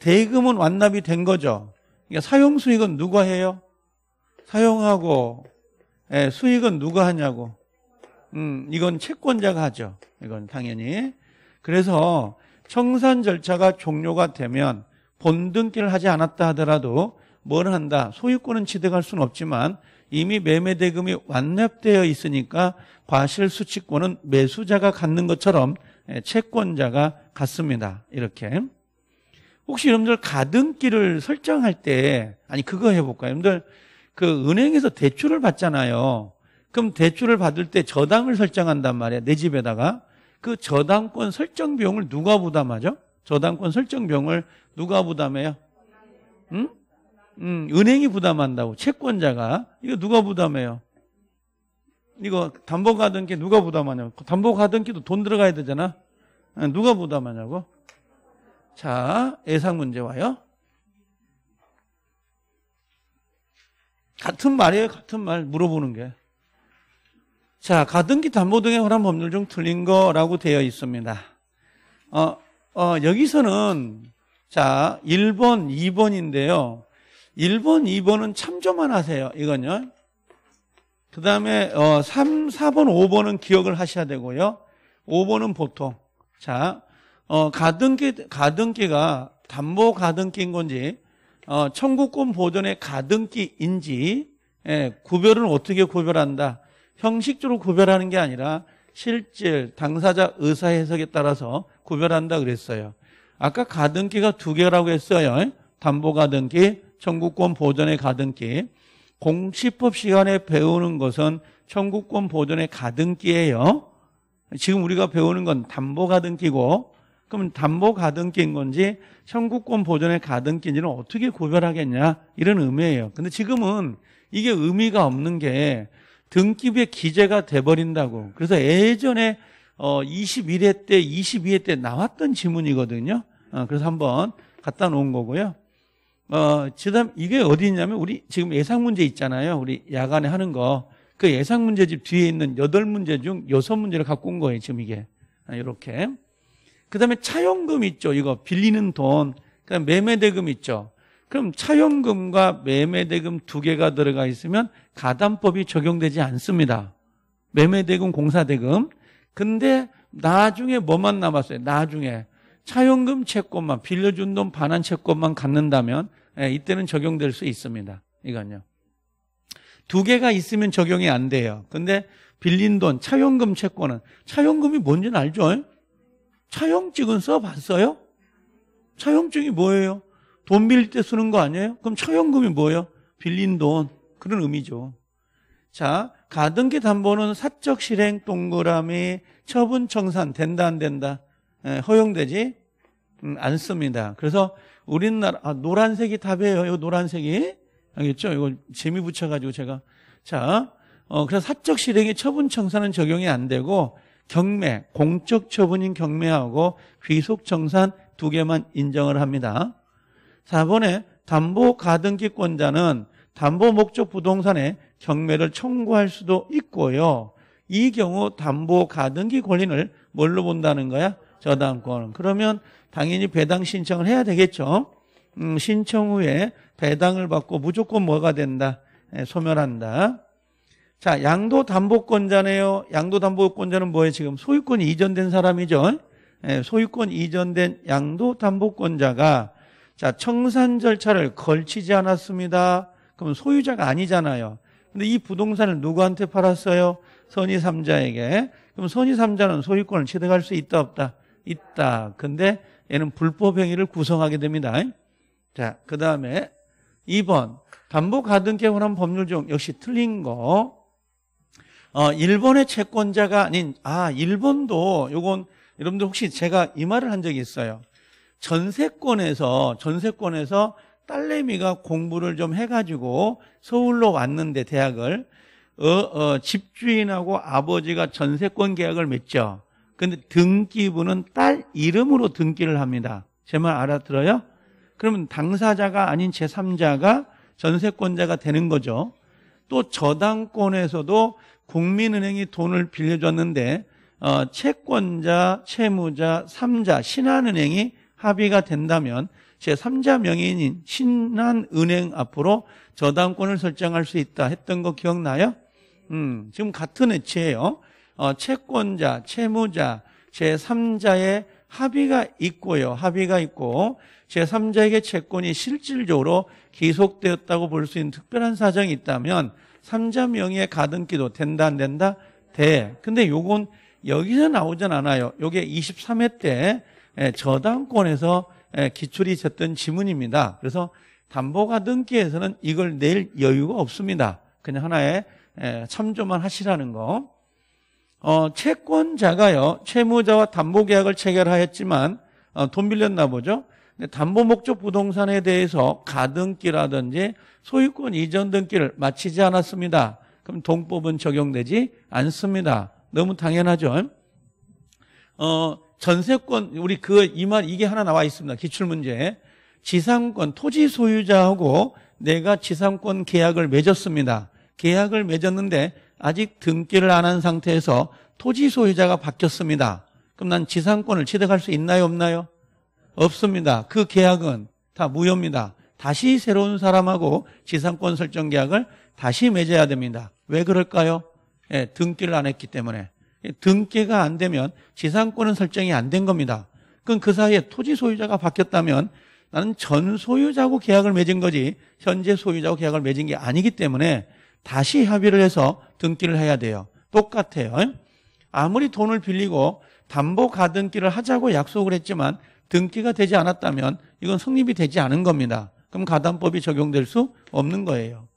대금은 완납이 된 거죠. 그러니까 사용 수익은 누가 해요? 사용하고 예, 수익은 누가 하냐고. 음, 이건 채권자가 하죠. 이건 당연히. 그래서 청산 절차가 종료가 되면 본등기를 하지 않았다 하더라도 뭘 한다? 소유권은 취득할 수는 없지만 이미 매매 대금이 완납되어 있으니까 과실 수취권은 매수자가 갖는 것처럼 예, 채권자가 갖습니다. 이렇게. 혹시 여러분들 가등기를 설정할 때 아니 그거 해볼까요? 여러분들 그 은행에서 대출을 받잖아요. 그럼 대출을 받을 때 저당을 설정한단 말이야 내 집에다가 그 저당권 설정 비용을 누가 부담하죠? 저당권 설정 비용을 누가 부담해요? 응? 음, 은행이 부담한다고 채권자가 이거 누가 부담해요? 이거 담보 가등기 누가 부담하냐고 담보 가등기도 돈 들어가야 되잖아 누가 부담하냐고 자, 예상 문제 와요. 같은 말이에요. 같은 말 물어보는 게. 자, 가등기 담보 등의허한 법률 중 틀린 거라고 되어 있습니다. 어, 어, 여기서는 자, 1번, 2번인데요. 1번, 2번은 참조만 하세요. 이건요. 그 다음에 어, 3, 4번, 5번은 기억을 하셔야 되고요. 5번은 보통. 자, 어, 가등기, 가등기가 담보 가등기인 건지, 어, 청구권 보존의 가등기인지, 예, 구별은 어떻게 구별한다? 형식적으로 구별하는 게 아니라 실질, 당사자 의사 해석에 따라서 구별한다 그랬어요. 아까 가등기가 두 개라고 했어요. 담보 가등기, 청구권 보존의 가등기. 공시법 시간에 배우는 것은 청구권 보존의 가등기예요. 지금 우리가 배우는 건 담보 가등기고 그럼 담보 가등기인 건지 청구권 보존의 가등기인지는 어떻게 구별하겠냐 이런 의미예요. 근데 지금은 이게 의미가 없는 게 등기부에 기재가 돼버린다고. 그래서 예전에 어 21회 때, 22회 때 나왔던 지문이거든요. 어 그래서 한번 갖다 놓은 거고요. 어, 그다 이게 어디 있냐면 우리 지금 예상 문제 있잖아요. 우리 야간에 하는 거. 그 예상 문제집 뒤에 있는 8 문제 중6 문제를 갖고 온 거예요. 지금 이게. 이렇게. 아, 그 다음에 차용금 있죠. 이거 빌리는 돈. 그 다음에 매매대금 있죠. 그럼 차용금과 매매대금 두 개가 들어가 있으면 가담법이 적용되지 않습니다. 매매대금, 공사대금. 근데 나중에 뭐만 남았어요? 나중에 차용금 채권만 빌려준 돈 반환 채권만 갖는다면 예, 이때는 적용될 수 있습니다. 이건요. 두 개가 있으면 적용이 안 돼요. 근데 빌린 돈, 차용금 채권은 차용금이 뭔지는 알죠? 차용증은 써봤어요? 차용증이 뭐예요? 돈 빌릴 때 쓰는 거 아니에요? 그럼 차용금이 뭐예요? 빌린 돈. 그런 의미죠. 자, 가등기 담보는 사적 실행 동그라미 처분 청산 된다 안 된다 에, 예, 허용되지 음, 않습니다. 그래서 우리나라 아, 노란색이 답이에요. 이 노란색이 알겠죠? 이거 재미 붙여가지고 제가 자, 어, 그래서 사적 실행의 처분 청산은 적용이 안 되고 경매, 공적 처분인 경매하고 귀속 정산 두 개만 인정을 합니다. 4번에 담보 가등기권자는 담보 목적 부동산에 경매를 청구할 수도 있고요. 이 경우 담보 가등기 권리를 뭘로 본다는 거야? 저당권. 그러면 당연히 배당 신청을 해야 되겠죠. 음, 신청 후에 배당을 받고 무조건 뭐가 된다? 에, 예, 소멸한다. 자, 양도 담보권자네요. 양도 담보권자는 뭐예요? 지금 소유권이 이전된 사람이죠. 예, 소유권 이전된 양도 담보권자가 자, 청산 절차를 걸치지 않았습니다. 그럼 소유자가 아니잖아요. 근데 이 부동산을 누구한테 팔았어요? 선의 3자에게. 그럼 선의 3자는 소유권을 취득할 수 있다 없다? 있다. 근데 얘는 불법 행위를 구성하게 됩니다. 자, 그다음에 2번 담보 가등개헌한 법률 중 역시 틀린 거. 어, 일본의 채권자가 아닌 아 일본도 요건 여러분들 혹시 제가 이 말을 한 적이 있어요. 전세권에서 전세권에서 딸내미가 공부를 좀 해가지고 서울로 왔는데 대학을 어, 어, 집주인하고 아버지가 전세권 계약을 맺죠. 근데 등기부는 딸 이름으로 등기를 합니다. 제 말 알아들어요? 그러면 당사자가 아닌 제3자가 전세권자가 되는 거죠. 또 저당권에서도 국민은행이 돈을 빌려줬는데 어, 채권자, 채무자, 3자, 신한은행이 합의가 된다면 제3자 명의인 신한은행 앞으로 저당권을 설정할 수 있다 했던 거 기억나요? 음, 지금 같은 애치예요 어, 채권자, 채무자, 제3자의 합의가 있고요. 합의가 있고 제3자에게 채권이 실질적으로 기속되었다고 볼 수 있는 특별한 사정이 있다면 삼자 명의 가등기도 된다 안 된다? 돼. 근데 요건 여기서 나오진 않아요. 요게 23회 때 예, 저당권에서 예, 기출이 됐던 지문입니다. 그래서 담보가등기에서는 이걸 낼 여유가 없습니다. 그냥 하나의 예, 참조만 하시라는 거. 어, 채권자가요, 채무자와 담보계약을 체결하였지만 어, 돈 빌렸나 보죠. 담보 목적 부동산에 대해서 가등기라든지 소유권 이전 등기를 마치지 않았습니다. 그럼 동법은 적용되지 않습니다. 너무 당연하죠. 어, 전세권 우리 그이말 이게 하나 나와 있습니다. 기출 문제. 지상권 토지 소유자하고 내가 지상권 계약을 맺었습니다. 계약을 맺었는데 아직 등기를 안 한 상태에서 토지 소유자가 바뀌었습니다. 그럼 난 지상권을 취득할 수 있나요, 없나요? 없습니다. 그 계약은 다 무효입니다. 다시 새로운 사람하고 지상권 설정 계약을 다시 맺어야 됩니다. 왜 그럴까요? 예, 등기를 안 했기 때문에. 등기가 안 되면 지상권은 설정이 안 된 겁니다. 그럼 그 사이에 토지 소유자가 바뀌었다면 나는 전 소유자하고 계약을 맺은 거지 현재 소유자하고 계약을 맺은 게 아니기 때문에 다시 합의를 해서 등기를 해야 돼요. 똑같아요. 예? 아무리 돈을 빌리고 담보 가등기를 하자고 약속을 했지만 등기가 되지 않았다면 이건 성립이 되지 않은 겁니다. 그럼 가담법이 적용될 수 없는 거예요.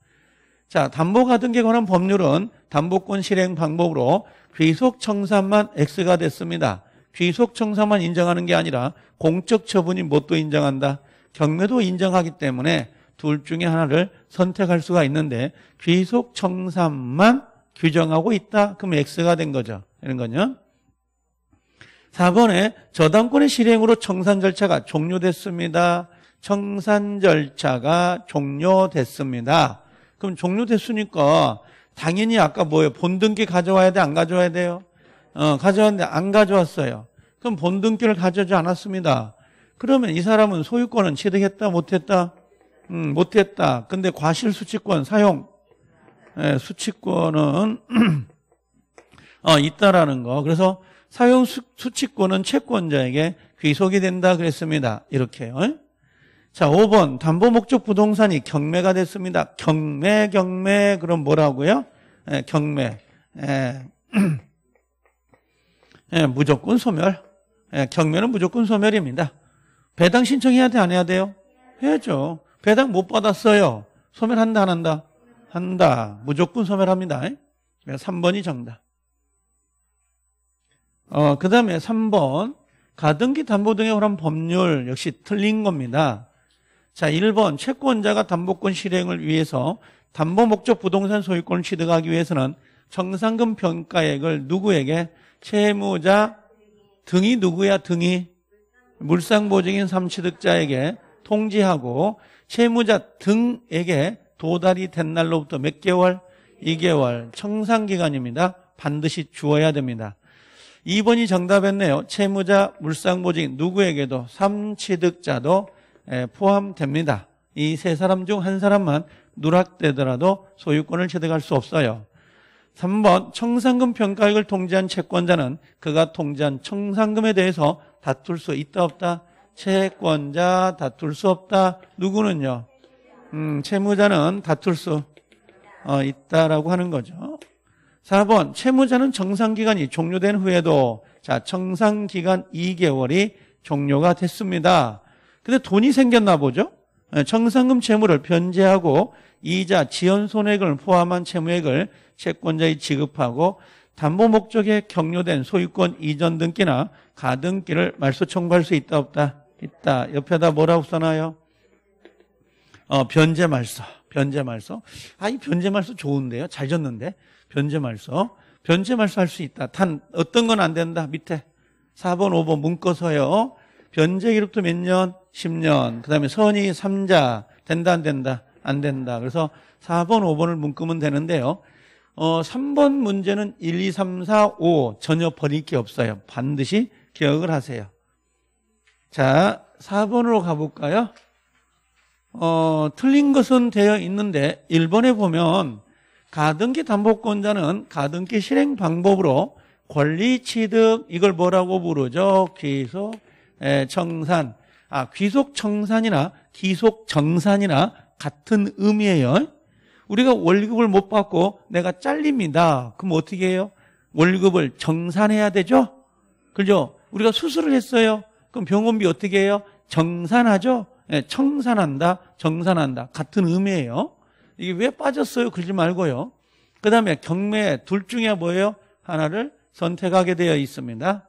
자, 담보가등기에 관한 법률은 담보권 실행 방법으로 귀속청산만 X가 됐습니다. 귀속청산만 인정하는 게 아니라 공적처분이 뭣도 인정한다. 경매도 인정하기 때문에 둘 중에 하나를 선택할 수가 있는데 귀속청산만 규정하고 있다. 그럼 X가 된 거죠. 이런 거요 는 4번에 저당권의 실행으로 청산 절차가 종료됐습니다. 청산 절차가 종료됐습니다. 그럼 종료됐으니까 당연히 아까 뭐예요? 본등기 가져와야 돼? 안 가져와야 돼요? 어, 가져왔는데 안 가져왔어요. 그럼 본등기를 가져오지 않았습니다. 그러면 이 사람은 소유권은 취득했다? 못했다? 음, 못했다. 근데 과실 수칙권 사용. 예, 수칙권은, 어, 있다라는 거. 그래서 사용 수칙권은 채권자에게 귀속이 된다 그랬습니다. 이렇게요. 어? 자, 5번 담보 목적 부동산이 경매가 됐습니다. 경매, 경매 그럼 뭐라고요? 에, 예, 경매. 에, 예. 에, 예, 무조건 소멸. 경매는 무조건 소멸입니다. 배당 신청해야 돼, 안 해야 돼요? 해야죠. 배당 못 받았어요. 소멸한다, 안 한다? 한다. 무조건 소멸합니다. 3번이 정답. 어, 그 다음에 3번. 가등기 담보 등에 관한 법률 역시 틀린 겁니다. 자, 1번. 채권자가 담보권 실행을 위해서 담보 목적 부동산 소유권을 취득하기 위해서는 정상금 평가액을 누구에게 채무자 등이 누구야 등이 물상보증인 삼취득자에게 통지하고 채무자 등에게 도달이 된 날로부터 몇 개월? 2개월 청산기간입니다. 반드시 주어야 됩니다. 2번이 정답했네요. 채무자, 물상보증 누구에게도 3취득자도 포함됩니다. 이 세 사람 중 한 사람만 누락되더라도 소유권을 취득할 수 없어요. 3번 청산금 평가액을 통지한 채권자는 그가 통지한 청산금에 대해서 다툴 수 있다 없다. 채권자 다툴 수 없다. 누구는요? 음, 채무자는 다툴 수 어, 있다라고 하는 거죠. 자, 4번. 채무자는 정상기간이 종료된 후에도 자, 정상기간 2개월이 종료가 됐습니다. 근데 돈이 생겼나 보죠? 예, 정상금 채무를 변제하고 이자, 지연 손액을 해 포함한 채무액을 채권자에 지급하고 담보 목적에 격려된 소유권 이전 등기나 가등기를 말소 청구할 수 있다 없다? 있다. 옆에다 뭐라고 써나요 어, 변제 말소. 변제 말소. 아, 이 변제 말소 좋은데요? 잘 졌는데. 변제말소. 변제말소 할 수 있다. 단 어떤 건 안 된다. 밑에 4번, 5번 묶어서요. 변제 기록도 몇 년? 10년. 그다음에 선의 3자 된다 안 된다? 안 된다. 그래서 4번, 5번을 묶으면 되는데요. 어, 3번 문제는 1, 2, 3, 4, 5 전혀 버릴 게 없어요. 반드시 기억을 하세요. 자, 4번으로 가볼까요? 어, 틀린 것은 되어 있는데 1번에 보면 가등기 담보권자는 가등기 실행 방법으로 권리 취득 이걸 뭐라고 부르죠? 귀속 청산. 아, 귀속 청산이나 기속 정산이나 같은 의미예요. 우리가 월급을 못 받고 내가 잘립니다. 그럼 어떻게 해요? 월급을 정산해야 되죠? 그죠? 우리가 수술을 했어요. 그럼 병원비 어떻게 해요? 정산하죠? 예, 청산한다, 정산한다. 같은 의미예요. 이게 왜 빠졌어요? 그러지 말고요. 그 다음에 경매 둘 중에 뭐예요? 하나를 선택하게 되어 있습니다.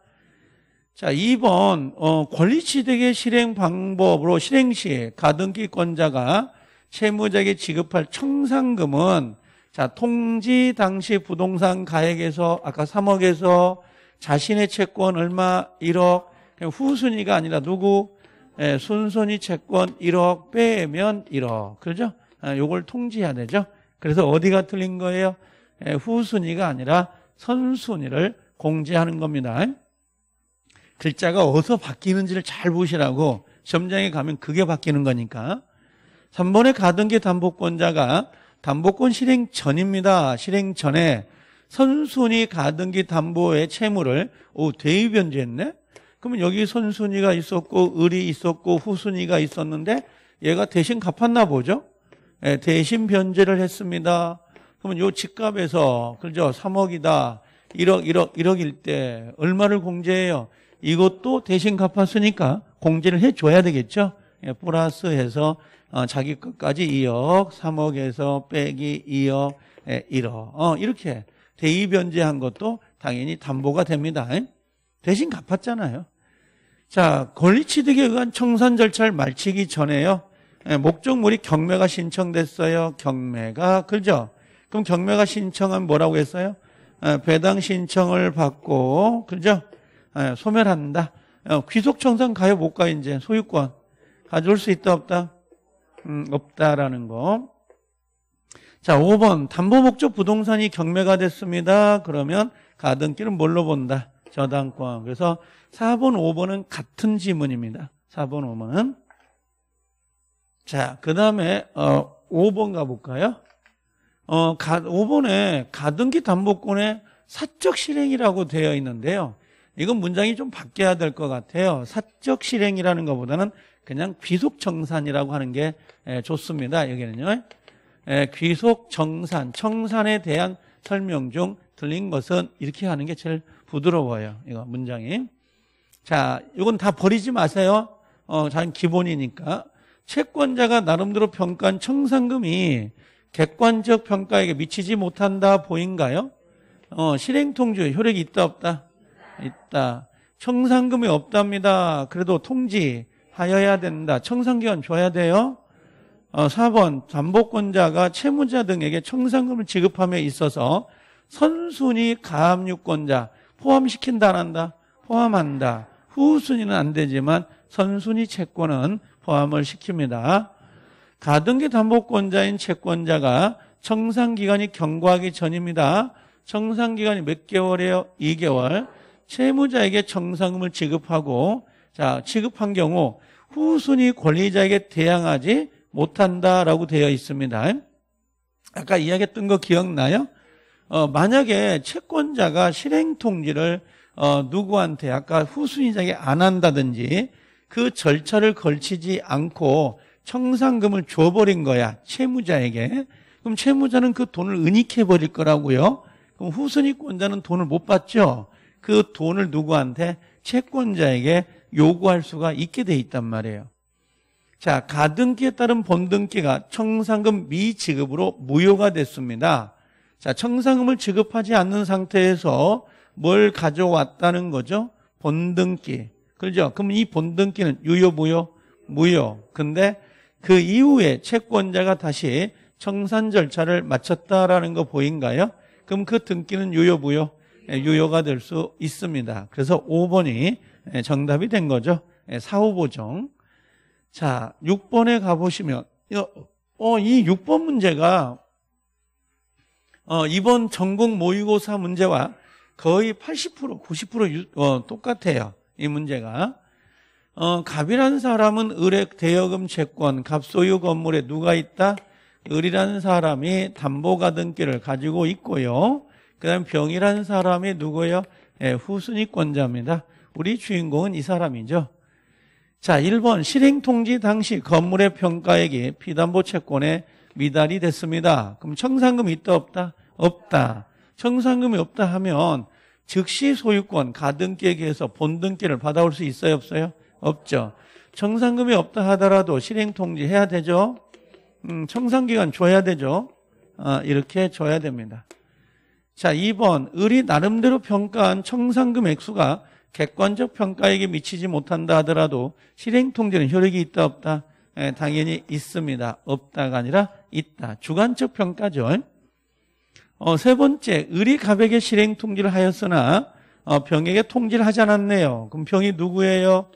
자, 2번 어, 권리취득의 실행 방법으로 실행 시 가등기권자가 채무자에게 지급할 청산금은 자, 통지 당시 부동산 가액에서 아까 3억에서 자신의 채권 얼마 1억 후순위가 아니라 누구 예, 순순위 채권 1억 빼면 1억 그죠? 아, 요걸 통지해야 되죠. 그래서 어디가 틀린 거예요? 예, 후순위가 아니라 선순위를 공지하는 겁니다. 글자가 어디서 바뀌는지를 잘 보시라고 점장에 가면 그게 바뀌는 거니까 3번에 가등기 담보권자가 담보권 실행 전입니다. 실행 전에 선순위 가등기 담보의 채무를 오 대위 변제했네. 그러면 여기 선순위가 있었고 을이 있었고 후순위가 있었는데 얘가 대신 갚았나 보죠. 예, 대신 변제를 했습니다. 그러면 요 집값에서 그죠? 3억이다. 1억, 1억, 1억일 때 얼마를 공제해요? 이것도 대신 갚았으니까 공제를 해줘야 되겠죠? 예, 플러스해서 어, 자기 끝까지 2억, 3억에서 빼기 2억, 1억. 예, 어, 이렇게 대위 변제한 것도 당연히 담보가 됩니다. 대신 갚았잖아요. 자, 권리취득에 의한 청산 절차를 마치기 전에요. 예, 목적물이 경매가 신청됐어요. 경매가 그죠? 그럼 경매가 신청은 뭐라고 했어요? 예, 배당 신청을 받고 그죠? 예, 소멸한다. 귀속 청산 가요 못 가요 이제 소유권 가져올 수 있다 없다? 음, 없다라는 거. 자, 5번 담보 목적 부동산이 경매가 됐습니다. 그러면 가등기는 뭘로 본다? 저당권. 그래서 4번, 5번은 같은 지문입니다. 4번, 5번은 자, 그 다음에 어, 5번 가볼까요? 어, 가, 5번에 가등기 담보권의 사적 실행이라고 되어 있는데요. 이건 문장이 좀 바뀌어야 될 것 같아요. 사적 실행이라는 것보다는 그냥 귀속 정산이라고 하는 게 좋습니다. 여기는요. 귀속 정산, 청산에 대한 설명 중 들린 것은 이렇게 하는 게 제일 부드러워요. 이거 문장이. 자, 이건 다 버리지 마세요. 어, 잘 기본이니까. 채권자가 나름대로 평가한 청산금이 객관적 평가에게 미치지 못한다 보인가요? 어, 실행통지 효력이 있다 없다? 있다. 청산금이 없답니다. 그래도 통지하여야 된다. 청산기간 줘야 돼요. 어, 4번 담보권자가 채무자 등에게 청산금을 지급함에 있어서 선순위 가압류권자 포함시킨다 안 한다? 포함한다. 후순위는 안 되지만 선순위 채권은 포함을 시킵니다. 가등기 담보권자인 채권자가 청산기간이 경과하기 전입니다. 청산기간이 몇 개월이에요? 2개월. 채무자에게 청산금을 지급하고 자 지급한 경우 후순위 권리자에게 대항하지 못한다라고 되어 있습니다. 아까 이야기했던 거 기억나요? 어, 만약에 채권자가 실행 통지를 어, 누구한테 아까 후순위자에게 안 한다든지 그 절차를 걸치지 않고 청산금을 줘버린 거야. 채무자에게. 그럼 채무자는 그 돈을 은닉해버릴 거라고요. 그럼 후순위권자는 돈을 못 받죠. 그 돈을 누구한테? 채권자에게 요구할 수가 있게 돼 있단 말이에요. 자, 가등기에 따른 본등기가 청산금 미지급으로 무효가 됐습니다. 자, 청산금을 지급하지 않는 상태에서 뭘 가져왔다는 거죠? 본등기. 그죠? 그럼이 본등기는 유효, 무효? 무효. 근데 그 이후에 채권자가 다시 청산 절차를 마쳤다라는 거 보인가요? 그럼 그 등기는 유효, 무효? 예, 유효가 될 수 있습니다. 그래서 5번이 예, 정답이 된 거죠. 예, 사후 보정. 자, 6번에 가보시면, 어, 이 6번 문제가, 어, 이번 전국 모의고사 문제와 거의 80%, 90% 유, 어, 똑같아요. 이 문제가. 어, 갑이라는 사람은 을의 대여금 채권, 갑소유 건물에 누가 있다? 을이라는 사람이 담보가등기를 가지고 있고요. 그 다음 병이라는 사람이 누구요? 예, 후순위권자입니다. 우리 주인공은 이 사람이죠. 자, 1번 실행통지 당시 건물의 평가액이 피담보 채권에 미달이 됐습니다. 그럼 청산금 이 있다 없다? 없다. 청산금이 없다 하면 즉시 소유권, 가등기에서 본등기를 받아올 수 있어요? 없어요? 없죠. 청산금이 없다 하더라도 실행통지 해야 되죠. 음, 청산기간 줘야 되죠. 아, 이렇게 줘야 됩니다. 자, 2번 을이 나름대로 평가한 청산금 액수가 객관적 평가액에 미치지 못한다 하더라도 실행통지는 효력이 있다 없다? 예, 당연히 있습니다. 없다가 아니라 있다. 주관적 평가죠. 어, 세 번째, 을이 갑에게 실행 통지를 하였으나 어, 병에게 통지를 하지 않았네요. 그럼 병이 누구예요?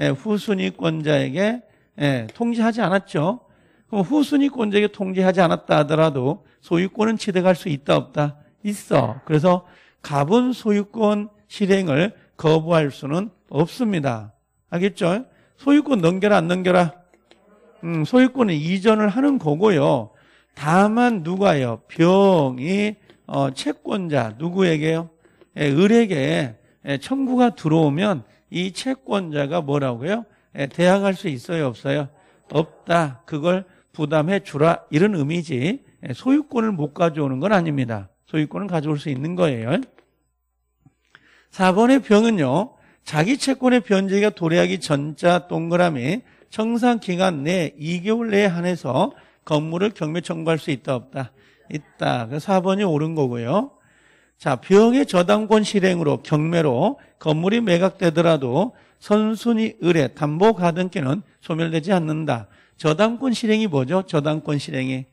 예, 후순위권자에게 예, 통지하지 않았죠. 그럼 후순위권자에게 통지하지 않았다 하더라도 소유권은 취득할 수 있다 없다 있어. 그래서 갑은 소유권 실행을 거부할 수는 없습니다. 알겠죠? 소유권 넘겨라 안 넘겨라? 음, 소유권은 이전을 하는 거고요. 다만 누가요? 병이 어, 채권자 누구에게요? 예, 을에게 예, 청구가 들어오면 이 채권자가 뭐라고요? 예, 대항할 수 있어요? 없어요? 없다. 그걸 부담해 주라. 이런 의미지. 소유권을 못 가져오는 건 아닙니다. 소유권은 가져올 수 있는 거예요. 4번의 병은요. 자기 채권의 변제가 도래하기 전자 동그라미 청산 기간 내 2개월 내에 한해서 건물을 경매 청구할 수 있다 없다? 있다. 그래서 4번이 옳은 거고요. 자, 병의 저당권 실행으로 경매로 건물이 매각되더라도 선순위 의뢰 담보 가등기는 소멸되지 않는다. 저당권 실행이 뭐죠? 저당권 실행이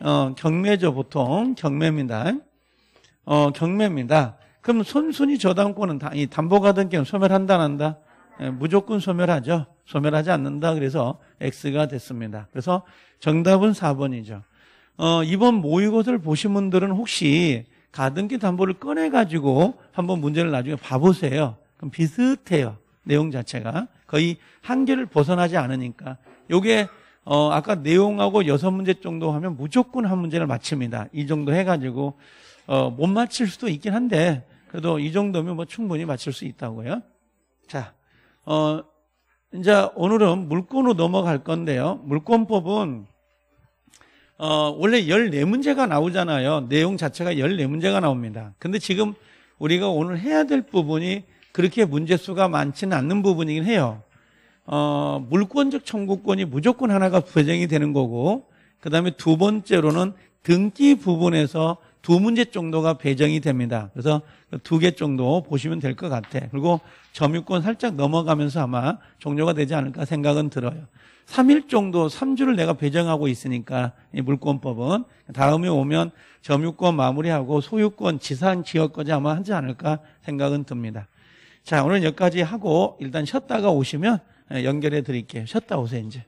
어, 경매죠 보통 경매입니다. 어, 경매입니다. 그럼 선순위 저당권은 담보 가등기는 소멸한다 한다. 예, 무조건 소멸하죠. 소멸하지 않는다. 그래서 X가 됐습니다. 그래서 정답은 4번이죠. 어, 이번 모의고사를 보신 분들은 혹시 가등기 담보를 꺼내가지고 한번 문제를 나중에 봐보세요. 그럼 비슷해요. 내용 자체가. 거의 한계를 벗어나지 않으니까. 요게, 어, 아까 내용하고 여섯 문제 정도 하면 무조건 한 문제를 맞춥니다. 이 정도 해가지고, 어, 못맞출 수도 있긴 한데, 그래도 이 정도면 뭐 충분히 맞출 수 있다고요. 자, 어, 이제 오늘은 물권으로 넘어갈 건데요. 물권법은 어, 원래 14문제가 나오잖아요. 내용 자체가 14문제가 나옵니다. 근데 지금 우리가 오늘 해야 될 부분이 그렇게 문제수가 많지는 않는 부분이긴 해요. 어, 물권적 청구권이 무조건 하나가 배정이 되는 거고, 그 다음에 두 번째로는 등기 부분에서 두 문제 정도가 배정이 됩니다. 그래서 두개 정도 보시면 될 것 같아. 그리고 점유권 살짝 넘어가면서 아마 종료가 되지 않을까 생각은 들어요. 3일 정도 3주를 내가 배정하고 있으니까 이 물권법은 다음에 오면 점유권 마무리하고 소유권 지산 지역까지 아마 하지 않을까 생각은 듭니다. 자, 오늘 여기까지 하고 일단 쉬었다가 오시면 연결해 드릴게요. 쉬었다 오세요, 이제.